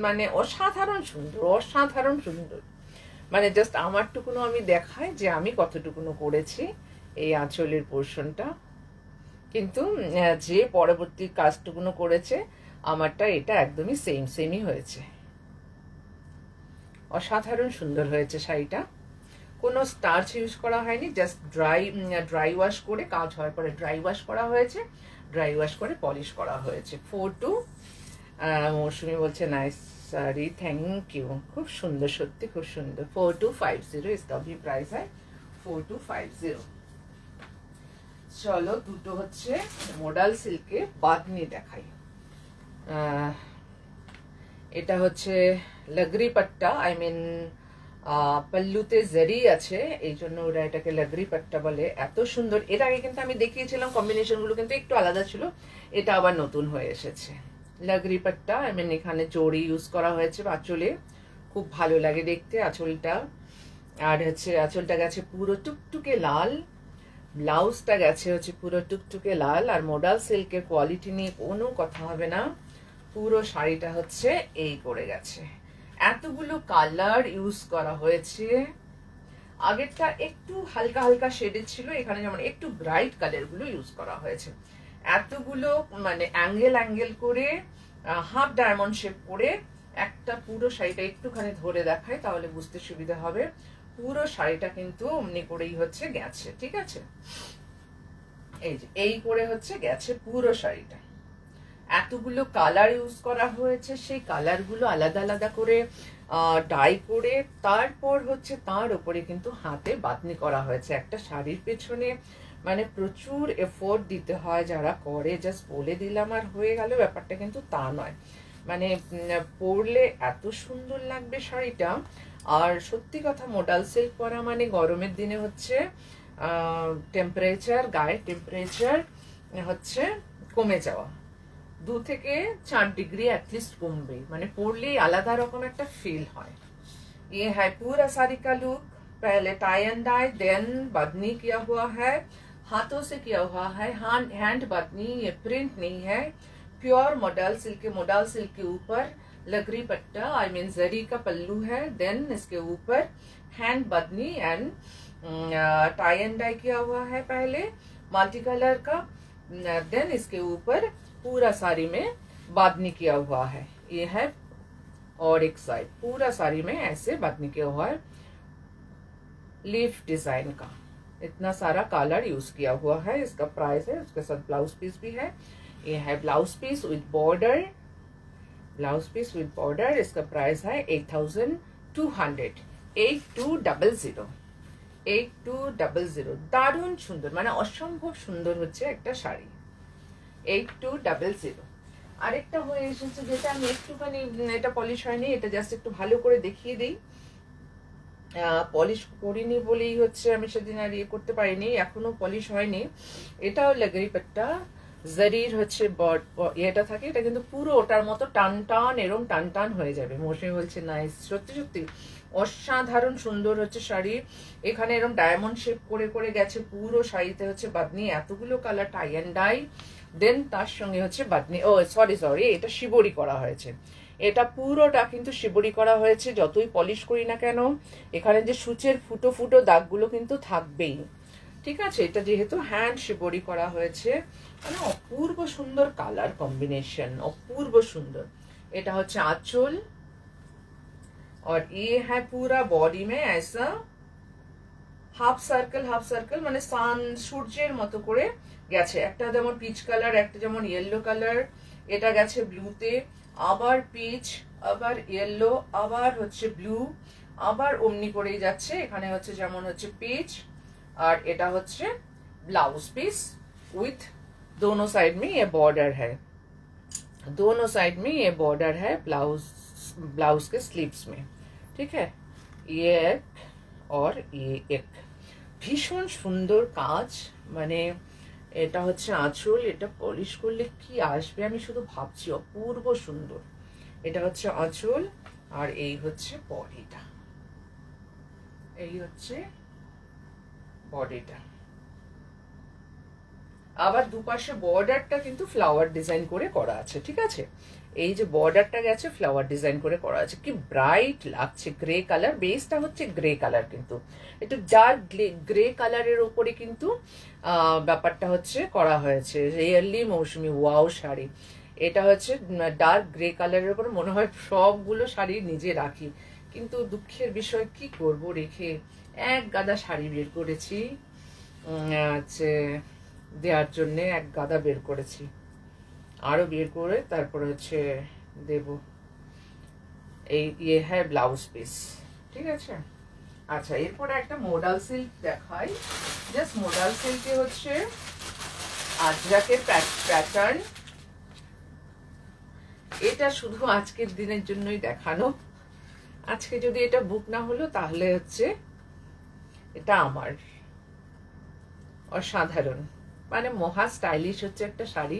মানে অসাধারণ সুন্দর অসাধারণ সুন্দর মানে জাস্ট আমারটুকুনো আমি দেখাই যে আমি কতটুকুনো করেছি এই আঁচলের পোর্শনটা কিন্তু যে পরবর্তী কাজটুকুনো করেছে আমারটা এটা একদমই সেম সেমই হয়েছে অসাধারণ সুন্দর হয়েছে শাড়িটা কোনো স্টার্চ ইউজ করা হয়নি জাস্ট ড্রাই ড্রাই ওয়াশ করে কাজ হওয়ার পরে ড্রাই ওয়াশ করা হয়েছে ড্রাই ওয়াশ করে পলিশ করা হয়েছে ফোর টু মৌসুমি বলছে নাইস সারি থ্যাংক ইউ খুব সুন্দর সত্যি খুব সুন্দর ফোর টু ফাইভ জিরো স্টভি প্রাইস হয় ফোর টু ফাইভ জিরো চলো দুটো হচ্ছে মোডাল সিল্কে বাঁধনি দেখাই এটা হচ্ছে লাগরি পাট্টা আই মিন পল্লুতে জারি আছে এই জন্য ওরা এটাকে লগরি পাট্টা বলে এত সুন্দর এর আগে কিন্তু আমি দেখিয়েছিলাম কম্বিনেশনগুলো কিন্তু একটু আলাদা ছিল এটা আবার নতুন হয়ে এসেছে লাগরি পাট্টা আই মিন এখানে জড়ি ইউজ করা হয়েছে আঁচলে খুব ভালো লাগে দেখতে আঁচলটা আর হচ্ছে আঁচলটা গেছে পুরো টুকটুকে লাল ব্লাউজটা গেছে হচ্ছে পুরো টুকটুকে লাল আর মোডাল সিল্কের কোয়ালিটি নিয়ে কোনো কথা হবে না পুরো শাড়িটা হচ্ছে এই করে গেছে এতগুলো কালার ইউজ করা হয়েছে আগেরটা একটু হালকা হালকা শেডের ছিল এখানে যেমন একটু ব্রাইট কালারগুলো ইউজ করা হয়েছে এতগুলো মানে অ্যাঙ্গেল অ্যাঙ্গেল করে হাফ ডায়মন্ড শেপ করে একটা পুরো শাড়িটা একটুখানি ধরে দেখায় তাহলে বুঝতে সুবিধা হবে পুরো শাড়িটা কিন্তু অমনি করেই হচ্ছে গেছে ঠিক আছে এই যে এই করে হচ্ছে গেছে পুরো শাড়িটা এতগুলো কালার ইউজ করা হয়েছে সেই কালারগুলো আলাদা আলাদা করে ডাই করে তারপর হচ্ছে তার উপরে কিন্তু হাতে বাতনি করা হয়েছে একটা শাড়ির পেছনে মানে প্রচুর এফোর্ট দিতে হয় যারা করে জাস্ট বলে দিলাম আর হয়ে গেল ব্যাপারটা কিন্তু তা নয় মানে পরলে এত সুন্দর লাগবে শাড়িটা আর সত্যি কথা মোডাল সিল্ক পরা মানে গরমের দিনে হচ্ছে টেম্পারেচার গায়ের টেম্পারেচার হচ্ছে কমে যাওয়া দু থেকে চার ডিগ্রি অ্যাটলিস্ট কমবে মানে পরলেই আলাদা রকম একটা ফিল হয় ইয়ে হ্যাঁ পুরা সারিকা লুক পেলে টাই অ্যান্ড ডাই দেন বাদনি কিয়া হওয়া হ্যায় हाथों से किया हुआ है हैंड हैंड बात नहीं ये प्रिंट नहीं है pure modal silk modal silk के ऊपर लकड़ी पट्टा आई मीन जरी का पल्लू है देन इसके ऊपर hand bandhani and tie and dye किया हुआ है पहले मल्टी कलर का देन इसके ऊपर पूरा साड़ी में बदनी किया हुआ है ये है और एक साइड पूरा साड़ी में ऐसे बादनी किया हुआ है लीफ डिजाइन का এত না সারা কালার ইউজ কিয়া হুয়া হ্যায় ইসকা প্রাইস হ্যায় ইসকে সাথ ब्लाउज पीस भी है ये है blouse piece with border blouse piece with border इसका प्राइस है 8200 8200 8200 দারুন সুন্দর মানে অসাধারণ সুন্দর হচ্ছে একটা শাড়ি 8200 আরেকটা হই এসেছে যেটা একটুখানি এটা পলিশ হয় নাই এটা জাস্ট একটু ভালো করে দেখিয়ে দেই পলিশ করিনি বলেই হচ্ছে আমি সেদিন আর ইয়ে করতে পারিনি এখনো পলিশ হয়নি এটাও লেগারিপেটটা জারির হচ্ছে বড ইয়েটা থাকে এটা কিন্তু পুরো ওটার মতো টান টান এরম টান টান হয়ে যাবে মশে বলছে নাইস সত্যি সত্যি অসাধারণ সুন্দর হচ্ছে শাড়ি এখানে এরম ডায়মন্ড শেপ করে করে গেছে পুরো শাড়িতে হচ্ছে বাদনি এতগুলো colour tie and dye then তার সঙ্গে হচ্ছে বাদনি ও সরি সরি এটা শিবরি করা হয়েছে এটা পুরোটা কিন্তু শিবরি করা হয়েছে যতই পলিশ করি না কেন এখানে যে সূচের ফুটো ফুটো দাগগুলো কিন্তু থাকবেই ঠিক আছে এটা যেহেতু হ্যান্ড শিবরি করা হয়েছে মানে অপূর্ব সুন্দর কালার কম্বিনেশন অপূর্ব সুন্দর এটা হচ্ছে আঁচল আর এ হ্যাঁ পুরা বডি মে এসা হাফ সার্কেল হাফ সার্কেল মানে সান সূর্যের মতো করে গেছে একটা যেমন পিচ কালার একটা যেমন ইয়েলো কালার এটা গেছে ব্লুতে আবার পিচ আবার ইয়েলো আবার হচ্ছে ব্লু আবার Omni পড়ে যাচ্ছে এখানে হচ্ছে যেমন হচ্ছে পিচ আর এটা হচ্ছে ब्लाउজ पीस উইথ দোনো সাইড মে এ বর্ডার है दोनों साइड में ये बॉर्डर है ब्लाउज ब्लाउज के स्लीव्स में ठीक है ये एक और ये एक ভীষণ সুন্দর কাজ মানে এটা হচ্ছে আঁচল এটা পলিশ করলে কি আসবে আমি শুধু ভাবছি অপূর্ব সুন্দর এটা হচ্ছে আঁচল আর এই হচ্ছে বডিটা এই হচ্ছে বডিটা আবার দুপাশে বর্ডারটা কিন্তু ফ্লাওয়ার ডিজাইন করে করা আছে ঠিক আছে এই যে বর্ডারটা গেছে ফ্লাওয়ার ডিজাইন করে করা আছে কি ব্রাইট লাগছে গ্রে কালার বেসটা হচ্ছে গ্রে কালার কিন্তু একটু ডার্ক গ্রে কালারের ওপরে কিন্তু ব্যাপারটা হচ্ছে করা হয়েছে রিয়েলি মৌসুমি ওয়াও শাড়ি এটা হচ্ছে ডার্ক গ্রে কালারের উপরে মনে হয় সবগুলো শাড়ি নিজে রাখি কিন্তু দুঃখের বিষয় কি করব রেখে এক গাদা শাড়ি বের করেছি আছে দেওয়ার জন্যে এক গাদা বের করেছি আরও বের করে তারপরে হচ্ছে দেব এই ইয়ে হ্যাঁ ব্লাউজ পিস ঠিক আছে আচ্ছা এরপরে একটা মোডাল সিল্ক দেখাই জাস্ট মোডাল সিল্কে হচ্ছে আজরাকের প্যাটার্ন এটা শুধু আজকের দিনের জন্যই দেখানো আজকে যদি এটা বুক না হলো তাহলে হচ্ছে এটা আমার অসাধারণ মানে মহা স্টাইলিশ হচ্ছে একটা শাড়ি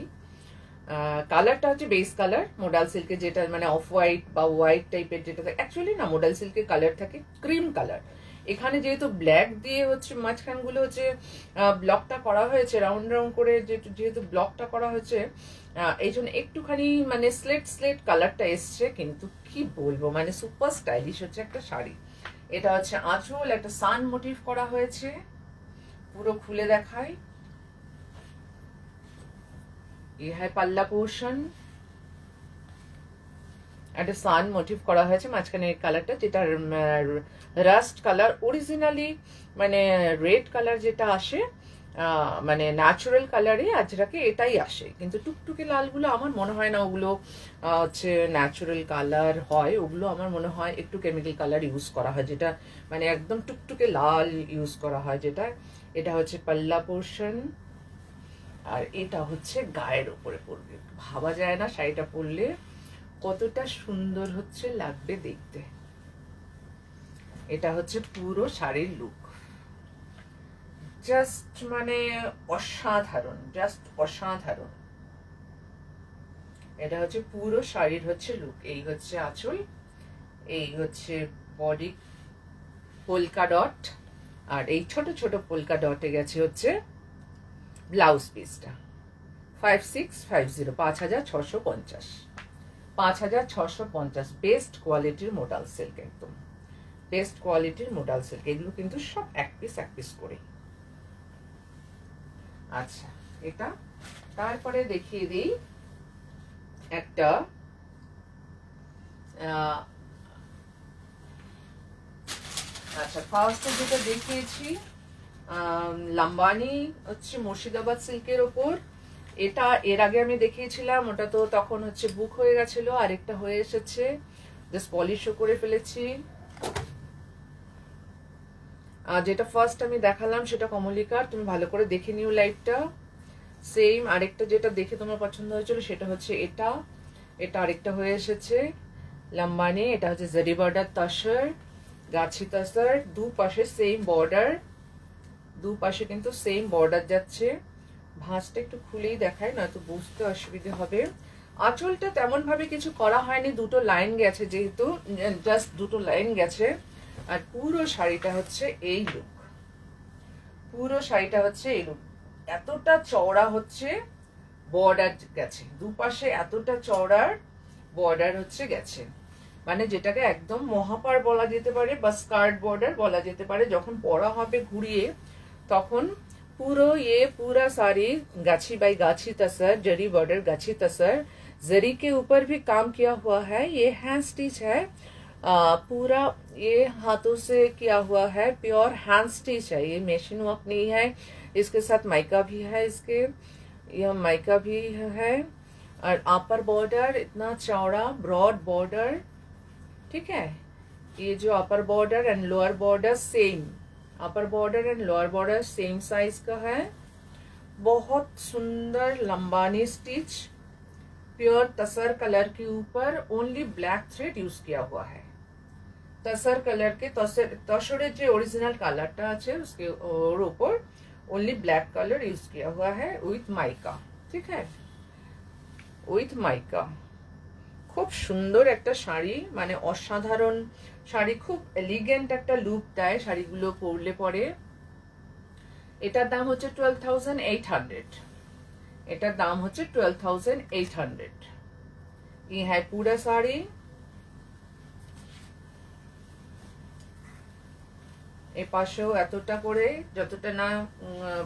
কালারটা হচ্ছে বেস কালার মোডাল সিল্কের যেটা মানে অফ হোয়াইট বা হোয়াইট টাইপের যেটা থাকে অ্যাকচুয়ালি না মোডাল সিল্কের কালার থাকে ক্রিম কালার এখানে যেহেতু ব্ল্যাক দিয়ে হচ্ছে মাঝখানগুলো হচ্ছে ব্লকটা করা হয়েছে রাউন্ড রাউন্ড করে যেহেতু ব্লকটা করা হয়েছে এই জন্য একটুখানি মানে স্লেট স্লেট কালারটা এসছে কিন্তু কি বলবো মানে সুপার স্টাইলিশ হচ্ছে একটা শাড়ি এটা হচ্ছে আঁচল একটা সান মোটিভ করা হয়েছে পুরো খুলে দেখায় ये है পাল্লা পোর্শন একটা সান মোটিভ করা হয়েছে মাঝখানে কালারটা যেটা রাস্ট কালার অরিজিনালি মানে রেড কালার যেটা আসে মানে ন্যাচুরাল কালারে আজরাকে এটাই আসে কিন্তু টুকটুকে লালগুলো আমার মনে হয় না ওগুলো হচ্ছে ন্যাচুরাল কালার হয় ওগুলো আমার মনে হয় একটু কেমিক্যাল কালার ইউজ করা হয় যেটা মানে একদম টুকটুকে লাল ইউজ করা হয় যেটা এটা হচ্ছে পাল্লা পোর্শন আর এটা হচ্ছে গায়ের ওপরে পড়বে ভাবা যায় না শাড়িটা পরলে কতটা সুন্দর হচ্ছে লাগবে দেখতে এটা হচ্ছে পুরো শাড়ির লুক জাস্ট মানে অসাধারণ জাস্ট অসাধারণ এটা হচ্ছে পুরো শাড়ির হচ্ছে লুক এই হচ্ছে আঁচল এই হচ্ছে বডি পোলকা ডট আর এই ছোট ছোট পোলকা ডটে গেছে হচ্ছে ব্লাউজ পিসটা ফাইভ সিক্স ফাইভ জিরো পাঁচ হাজার ছশো পঞ্চাশ পাঁচ হাজার ছশো পঞ্চাশ বেস্ট কোয়ালিটির মোডাল সিল্ক একদম বেস্ট কোয়ালিটির মোডাল সিল্ক এগুলো কিন্তু সব এক পিস এক পিস আচ্ছা এটা তারপরে দেখিয়ে দিই একটা আচ্ছা ফার্স্টে যেটা দেখিয়েছি লাম্বানি হচ্ছে মুর্শিদাবাদ সিল্কের ওপর এটা এর আগে আমি দেখিয়েছিলাম ওটা তো তখন হচ্ছে বুক হয়ে গেছিল আরেকটা হয়ে এসেছে জাস্ট পলিশও করে ফেলেছি যেটা ফার্স্ট আমি দেখালাম সেটা কমলিকার তুমি ভালো করে দেখে নিও লাইটটা সেম আরেকটা যেটা দেখে তোমার পছন্দ হয়েছিল সেটা হচ্ছে এটা এটা আরেকটা হয়ে এসেছে লাম্বানি এটা হচ্ছে জেডি বর্ডার তাসার গাছি তাসার দু পাশে সেম বর্ডার দুপাশে কিন্তু সেম বর্ডার যাচ্ছে ভাঁজটা একটু খুলেই দেখায় নয়তো বুঝতে অসুবিধে হবে আঁচলটা তেমন ভাবে কিছু করা হয়নি দুটো লাইন গেছে যেহেতু জাস্ট দুটো লাইন গেছে আর পুরো শাড়িটা হচ্ছে এই লুক পুরো শাড়িটা হচ্ছে এই লুক এতটা চওড়া হচ্ছে বর্ডার গেছে দুপাশে এতটা চওড়ার বর্ডার হচ্ছে গেছে মানে যেটাকে একদম মহাপার বলা যেতে পারে বা স্কার্ট বর্ডার বলা যেতে পারে যখন পরা হবে ঘুরিয়ে তখন पुरो ये पूरा सारी गाछी बाई गाछी तसर जरी बॉर्डर गाछी तसर जरी के ऊपर भी काम किया हुआ है ये हैंड स्टिच है आ, पूरा ये हाथों से किया हुआ है प्योर हैंड स्टिच है ये मशीन वर्क नहीं है इसके साथ माइका भी है इसके यह माइका भी है और अपर बॉर्डर इतना चौड़ा ब्रॉड बॉर्डर ठीक है ये जो upper border and lower border same upper border and lower border same size का है बहुत सुंदर लंबानी स्टिच प्योर तसर कलर के ऊपर ओनली ब्लैक थ्रेड यूज किया हुआ है तसर কালারকে তসরের যে অরিজিনাল কালারটা আছে उसके ऊपर ओनली ब्लैक कलर यूज किया हुआ है विथ माइका ठीक है विथ माइका खूब सुंदर एक शाड़ी मान असाधारण শাড়ি খুব এলিগেন্ট একটা লুক দেয় শাড়িগুলো পরলে পরে এটার দাম হচ্ছে টুয়েলভ থাউজেন্ড এইট হান্ড্রেড এটার দাম হচ্ছে টুয়েলভ থাউজেंड এইট हंड्रेड ये है पूरा साड़ी এ পাশেও এতটা করে যতটা না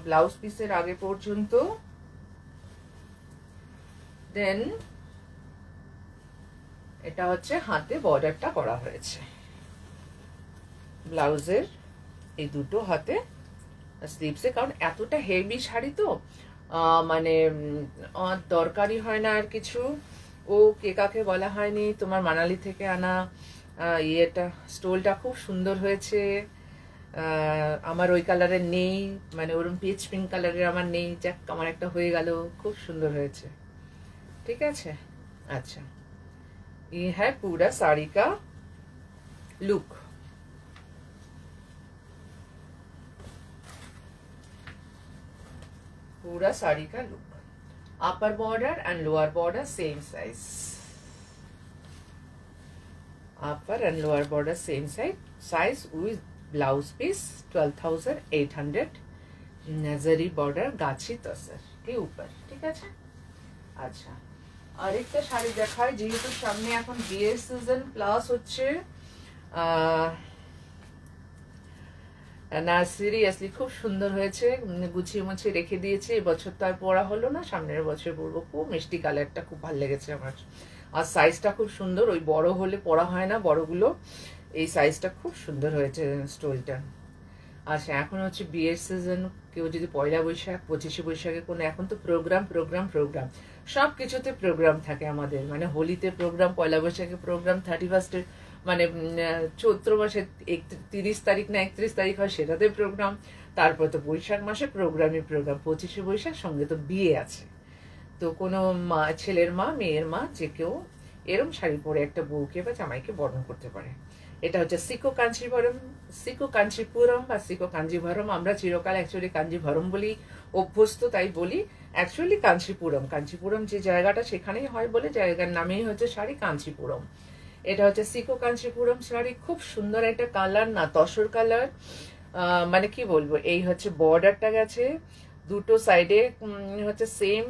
ব্লাউজ পিসের আগে পর্যন্ত দেন এটা হচ্ছে হাতে বর্ডারটা করা হয়েছে ব্লাউজের এই দুটো হাতে স্লিভসে কারণ এতটা হেভি শাড়ি তো মানে দরকারই হয় না আর কিছু ও কে কাকে বলা হয়নি তোমার মানালি থেকে আনা ইয়েটা স্টোলটা খুব সুন্দর হয়েছে আমার ওই কালারের নেই মানে ওরম পিচ পিঙ্ক কালারের আমার নেই যাক আমার একটা হয়ে গেল খুব সুন্দর হয়েছে ঠিক আছে আচ্ছা ই হ্যাঁ পুরা শাড়িকা লুক पूरा साड़ी का look upper border and lower border same size upper and lower border same size size with blouse piece twelve thousand eight hundred নাজারি বর্ডার গাছি তসর কি উপর ঠিক আছে আচ্ছা আরেকটা শাড়ি দেখায় যেহেতু সামনে এখন বিয়ের সিজন প্লাস হচ্ছে না সিরিয়াসলি খুব সুন্দর হয়েছে গুছিয়ে মুছিয়ে রেখে দিয়েছি এবছর তো আর পড়া হলো না সামনের বছর পড়বো খুব মিষ্টি কালারটা খুব ভালো লেগেছে আমার আর সাইজটা খুব সুন্দর ওই বড় হলে পড়া হয় না বড়গুলো এই সাইজটা খুব সুন্দর হয়েছে স্টোলটা আচ্ছা এখন হচ্ছে বিয়ের সিজন কেউ যদি পয়লা বৈশাখ পঁচিশে বৈশাখে কোনো এখন তো প্রোগ্রাম প্রোগ্রাম প্রোগ্রাম সব কিছুতে প্রোগ্রাম থাকে আমাদের মানে হোলিতে প্রোগ্রাম পয়লা বৈশাখে প্রোগ্রাম থার্টি ফার্স্টের মানে চৈত্র মাসের তিরিশ তারিখ না একত্রিশ তারিখ হয় সেটাতে প্রোগ্রাম তারপর তো বৈশাখ মাসে প্রোগ্রামই প্রোগ্রাম পঁচিশে বৈশাখ সঙ্গে তো বিয়ে আছে তো কোনো মা ছেলের মা মেয়ের মা যে কেউ এরম শাড়ি পরে একটা বউকে বা জামাইকে বরণ করতে পারে এটা হচ্ছে সিকো কাঞ্চিভরম সিকো কাঞ্চিপুরম বা সিকো কাঞ্জিভরম আমরা চিরকাল অ্যাকচুয়ালি কাঞ্জিভরম বলি অভ্যস্ত তাই বলি অ্যাকচুয়ালি কাঞ্চিপুরম কাঞ্চিপুরম যে জায়গাটা সেখানেই হয় বলে জায়গার নামেই হচ্ছে শাড়ি কাঞ্চিপুরম এটা হচ্ছে সিকো কাঞ্চিপুরম শাড়ি খুব সুন্দর একটা কালার না তসর কালার মানে কি বলবো এই হচ্ছে বর্ডারটা গেছে দুটো সাইডে হচ্ছে সেম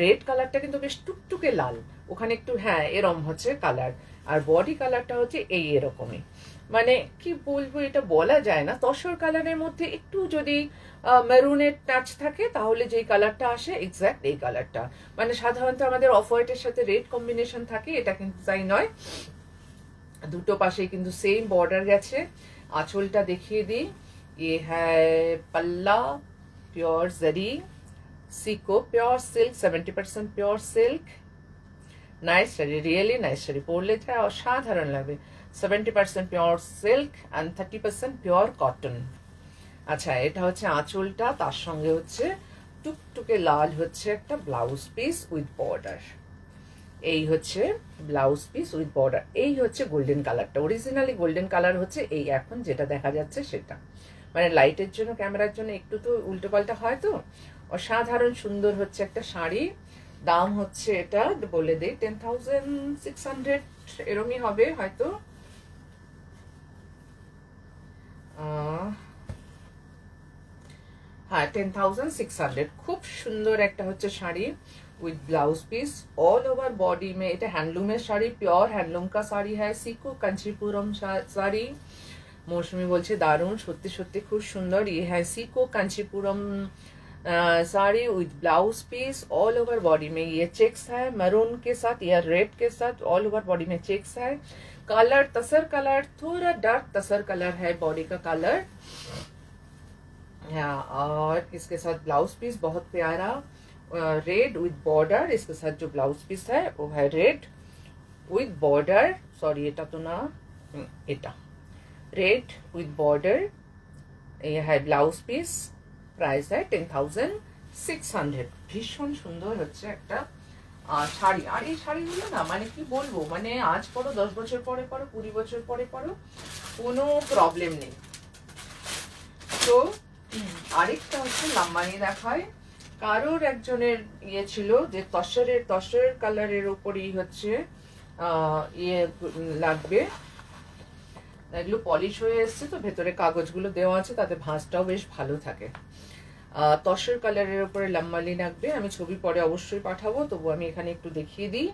রেড কালারটা কিন্তু বেশ টুকটুকে লাল ওখানে একটু হ্যাঁ এরম হচ্ছে কালার আর বডি কালারটা হচ্ছে এই এরকমই মানে কি বলবো এটা বলা যায় না তসর কালারের মধ্যে একটু যদি মেরুনের টাচ থাকে তাহলে যেই কালারটা আসে এক্স্যাক্ট এই কালারটা মানে সাধারণত আমাদের অফ হোয়াইটের সাথে রেড কম্বিনেশন থাকে এটা কিন্তু তাই নয় দুটো পাশে কিন্তু সেম বর্ডার গেছে আঁচলটা দেখিয়ে দিই এ হ্যাঁ পাল্লা পিওর जरी সিকো pure silk seventy percent pure silk nice sari really nice sari পরলে যা অসাধারণ লাগবে seventy percent pure silk and thirty percent pure cotton আচ্ছা এটা হচ্ছে আঁচলটা তার সঙ্গে হচ্ছে টুকটুকে লাল হচ্ছে একটা ব্লাউজ পিস উইথ বর্ডার এই হচ্ছে ব্লাউজ পিস উইথ বর্ডার এই হচ্ছে গোল্ডেন কালারটা অরিজিনালি গোল্ডেন কালার হচ্ছে এই এখন যেটা দেখা যাচ্ছে সেটা মানে লাইটের জন্য ক্যামেরার জন্য একটু তো উল্টোপাল্টা হয় তো অসাধারণ সুন্দর হচ্ছে একটা শাড়ি দাম হচ্ছে এটা বলে দেয় টেন থাউজেন্ড সিক্স হান্ড্রেড এরমই হবে হয়তো হ্যাঁ টেন থাউজেন্ড সিক্স হান্ড্রেড খুব সুন্দর একটা হচ্ছে sari with blouse piece all over body में it handloom sari pure handloom का শাড়ি है सीको কাঞ্চিপুরম শাড়ি मौसमी বলছে দারুণ সত্যি সত্যি খুব সুন্দর ইয়ে হ্যাঁ সিকো Kanchipuram sari with blouse piece all over body में ये चेक्स है मरून के साथ या रेड के साथ ऑल ओवर बॉडी में चेक्स है कलर तसर कलर थोड़ा डार्क तसर कलर है बॉडी का कलर और इसके साथ ब्लाउज पीस बहुत प्यारा রেড উইথ বর্ডার इसके साथ ব্লাউজ পিস पीस है वो है উইথ বর্ডার সরি এটা তো না এটা রেড উইথ বর্ডার এই হ্যাঁ ব্লাউজ পিস প্রাইস হয় টেন থাউজেন্ড সিক্স হান্ড্রেড ভীষণ সুন্দর হচ্ছে একটা শাড়ি আর এই শাড়িগুলো না মানে কি বলবো মানে আজ পরো দশ বছর পরে পরো কুড়ি বছর পরে পরো কোনো প্রবলেম নেই তো আরেকটা হচ্ছে লাম্বানি দেখায় কারোর একজনের ইয়ে ছিল যে তসরের তসরের কালারের উপরেই হচ্ছে ইয়ে লাগবে এগুলো পলিশ হয়ে এসছে তো ভেতরে কাগজগুলো দেওয়া আছে তাতে ভাঁজটাও বেশ ভালো থাকে তসর কালারের ওপরে লাম্বালি লাগবে আমি ছবি পরে অবশ্যই পাঠাবো তবু আমি এখানে একটু দেখিয়ে দিই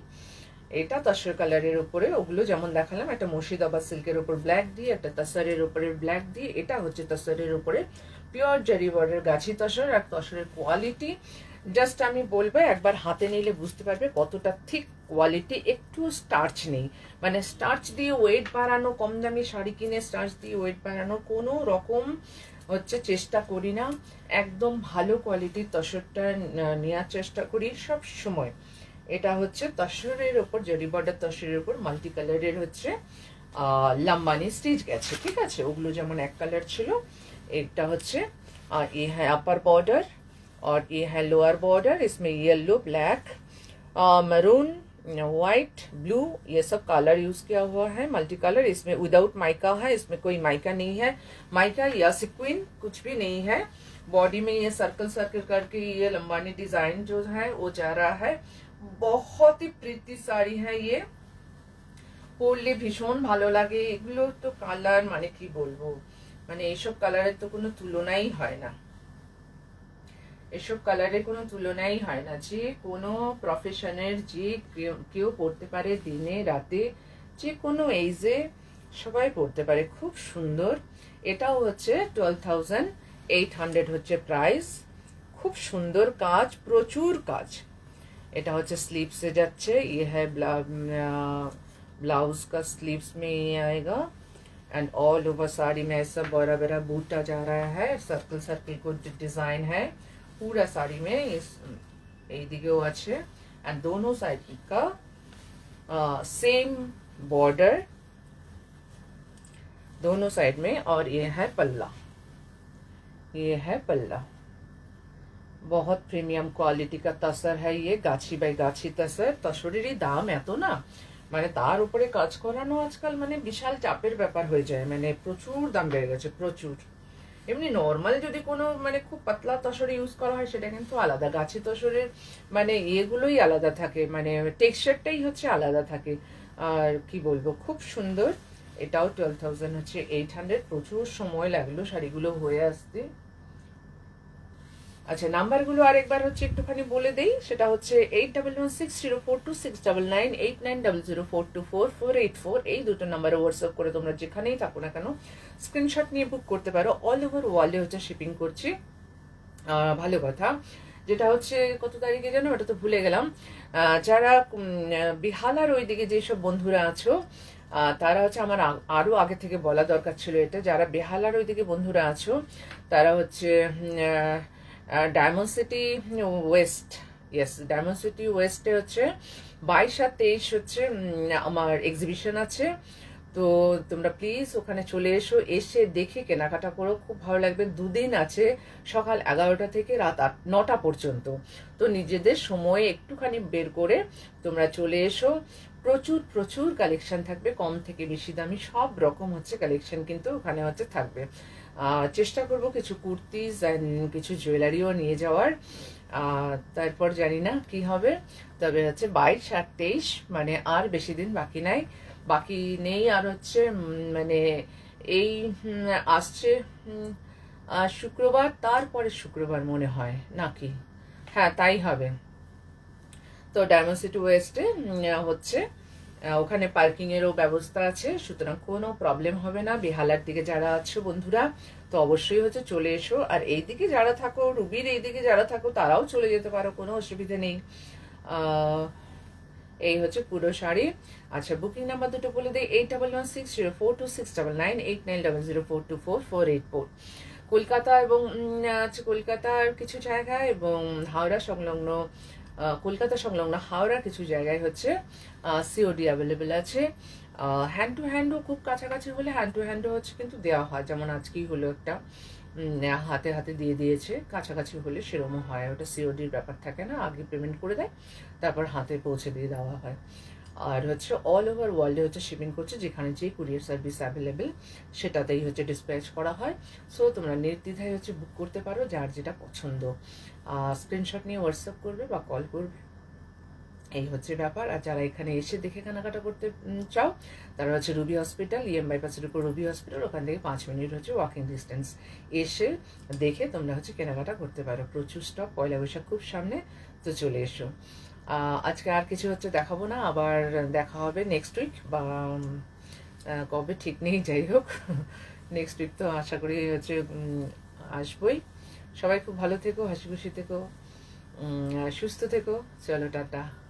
এটা তসর কালারের ওপরে ওগুলো যেমন দেখালাম একটা মুর্শিদাবাদ সিল্কের ওপর ব্ল্যাক দিয়ে একটা তসরের ওপরে ব্ল্যাক দিয়ে এটা হচ্ছে তসরের ওপরে পিওর জেরি বর্ডের গাছি তসর আর তসরের কোয়ালিটি জাস্ট আমি বলবো একবার হাতে নিলে বুঝতে পারবে কতটা থিক কোয়ালিটি একটু স্টার্চ নেই মানে স্টার্চ দিয়ে ওয়েট বাড়ানো কম দামি শাড়ি কিনে স্টার্চ দিয়ে ওয়েট বাড়ানোর কোনো রকম হচ্ছে চেষ্টা করি না একদম ভালো কোয়ালিটির তসরটা নেওয়ার চেষ্টা করি সব সময় এটা হচ্ছে তসরের ওপর জরি বর্ডার তসরের ওপর মাল্টি কালারের হচ্ছে লাম্বানি স্টিচ গেছে ঠিক আছে ওগুলো যেমন এক কালার ছিল एक হচ্ছে है अपर बॉर्डर और ये है लोअर बॉर्डर इसमें yellow black maroon white blue ये सब कलर यूज किया हुआ है मल्टी कलर इसमें विदाउट माइका है इसमें कोई माइका नहीं है माइका या सिक्विन कुछ भी नहीं है बॉडी में ये सर्कल सर्कल करके ये लंबानी डिजाइन जो है वो जा रहा है बहुत ही प्रीति साड़ी है ये পরলে भीषण भलो लगे तो कलर मान মানে কি বলবো মানে এইসব কালারের তো কোনো তুলনাই হয় না এসব কালারের কোনো তুলনাই হয় না যে কোনো প্রফেশনের যে কেউ পড়তে পারে দিনে রাতে যে কোনো এইজে সবাই পড়তে পারে খুব সুন্দর এটাও হচ্ছে টুয়েলভ থাউজেন্ড এইট হান্ড্রেড হচ্ছে প্রাইস খুব সুন্দর কাজ প্রচুর কাজ এটা হচ্ছে স্লিপসে যাচ্ছে ইয়ে হ্যাঁ ব্লাউজ ब्लाउज का মেয়ে আয়গা एंड ऑल ओवर साड़ी में ऐसा बोरा बेरा बूटा जा रहा है सर्कल सर्कल को डिजाइन है पूरा साड़ी में इस এইদিকেও अच्छे एंड दोनों साइड का सेम बॉर्डर दोनों साइड में और ये है पल्ला ये है पल्ला बहुत प्रीमियम क्वालिटी का तसर है ये गाछी बाई गाछी तसर तो दाम है तो ना মানে তার উপরে কাজ করানো আজকাল মানে বিশাল চাপের ব্যাপার হয়ে যায় মানে প্রচুর দাম বেড়ে গেছে প্রচুর এমনি নর্মাল যদি কোনো মানে খুব পাতলা তসরে ইউজ করা হয় সেটা কিন্তু আলাদা গাছে তসরের মানে ইয়েগুলোই আলাদা থাকে মানে টেক্সচারটাই হচ্ছে আলাদা থাকে আর কি বলবো খুব সুন্দর এটাও টুয়েলভ থাউজেন্ড হচ্ছে এইট হান্ড্রেড প্রচুর সময় লাগলো শাড়িগুলো হয়ে আসতে আচ্ছা নাম্বারগুলো আরেকবার হচ্ছে একটুখানি বলে দেই সেটা হচ্ছে eight six zero four two six double nine eight nine zero four two four four eight four এই দুটো নাম্বারে হোয়াটসঅ্যাপ করে তোমরা যেখানেই থাকো না কেন স্ক্রিনশট নিয়ে বুক করতে পারো অল ওভার ওয়ার্ল্ডে হচ্ছে শিপিং করছি ভালো কথা যেটা হচ্ছে কত তারিখে জানো ওটা তো ভুলে গেলাম যারা বিহালার ওই দিকে যেসব বন্ধুরা আছো তারা হচ্ছে আমার আরও আগে থেকে বলা দরকার ছিল এটা যারা বেহালার ওই দিকে বন্ধুরা আছো তারা হচ্ছে diamond city west yes diamond city ওয়েস্টে হচ্ছে বাইশ আর তেইশ হচ্ছে আমার এক্সিবিশন আছে তো তোমরা প্লিজ ওখানে চলে এসো এসে দেখে কেনাকাটা করো খুব ভালো লাগবে দুদিন আছে সকাল এগারোটা থেকে রাত আট নটা পর্যন্ত তো নিজেদের সময় একটুখানি বের করে তোমরা চলে এসো প্রচুর প্রচুর কালেকশন থাকবে কম থেকে বেশি দামি সব রকম হচ্ছে কালেকশন কিন্তু ওখানে হচ্ছে থাকবে চেষ্টা করব কিছু কুর্তিস অ্যান্ড কিছু জুয়েলারিও নিয়ে যাওয়ার তারপর জানি না কি হবে তবে হচ্ছে বাইশ আর তেইশ মানে আর বেশি দিন বাকি নাই বাকি নেই আর হচ্ছে মানে এই আসছে শুক্রবার তারপরে শুক্রবার মনে হয় নাকি হ্যাঁ তাই হবে তো ডায়মন্ড সিটি ওয়েস্টে হচ্ছে ওখানে পার্কিংয়েরও ব্যবস্থা আছে সুতরাং কোনো প্রবলেম হবে না বেহালার দিকে যারা আছো বন্ধুরা তো অবশ্যই হচ্ছে চলে এসো আর এই দিকে যারা থাকো রুবির এই দিকে যারা থাকো তারাও চলে যেতে পারো কোনো অসুবিধা নেই এই হচ্ছে পুরো শাড়ি আচ্ছা বুকিং নাম্বার দুটো বলে দিই eight double one six zero four two six double nine eight nine double zero four two four four eight four Kolkata এবং কলকাতার কিছু জায়গায় এবং হাওড়া সংলগ্ন কলকাতা সংলগ্ন হাওড়ার কিছু জায়গায় হচ্ছে সিওডি অ্যাভেলেবেল আছে হ্যান্ড টু হ্যান্ডও খুব কাছাকাছি হলে হ্যান্ড টু হ্যান্ডও হচ্ছে কিন্তু দেওয়া হয় যেমন আজকেই হলো একটা হাতে হাতে দিয়ে দিয়েছে কাছাকাছি হলে সেরমও হয় ওটা সিওডির ব্যাপার থাকে না আগে পেমেন্ট করে দেয় তারপর হাতে পৌঁছে দিয়ে দেওয়া হয় আর হচ্ছে অল ওভার ওয়ার্ল্ডে হচ্ছে শিপিং করছে যেখানে যে কুরিয়ার সার্ভিস অ্যাভেলেবেল সেটাতেই হচ্ছে ডিসপ্যাচ করা হয় সো তোমরা নির্দ্বিধায় হচ্ছে বুক করতে পারো যার যেটা পছন্দ স্ক্রিনশট নিয়ে হোয়াটসঅ্যাপ করবে বা কল করবে এই হচ্ছে ব্যাপার আর যারা এখানে এসে দেখে কেনাকাটা করতে চাও তারা হচ্ছে রুবি হসপিটাল ইএম বাইপাসের উপর রুবি হসপিটাল ওখান থেকে পাঁচ মিনিট হচ্ছে ওয়াকিং ডিস্টেন্স এসে দেখে তোমরা হচ্ছে কেনাকাটা করতে পারো প্রচুর স্টক পয়লা বৈশাখ খুব সামনে তো চলে এসো আজকে আর কিছু হচ্ছে দেখাবো না আবার দেখা হবে নেক্সট উইক বা কবে ঠিক নেই যাই হোক নেক্সট উইক তো আশা করি হচ্ছে আসবই সবাই খুব ভালো থেকো হাসি খুশি থেকো সুস্থ থেকো চলো টাটা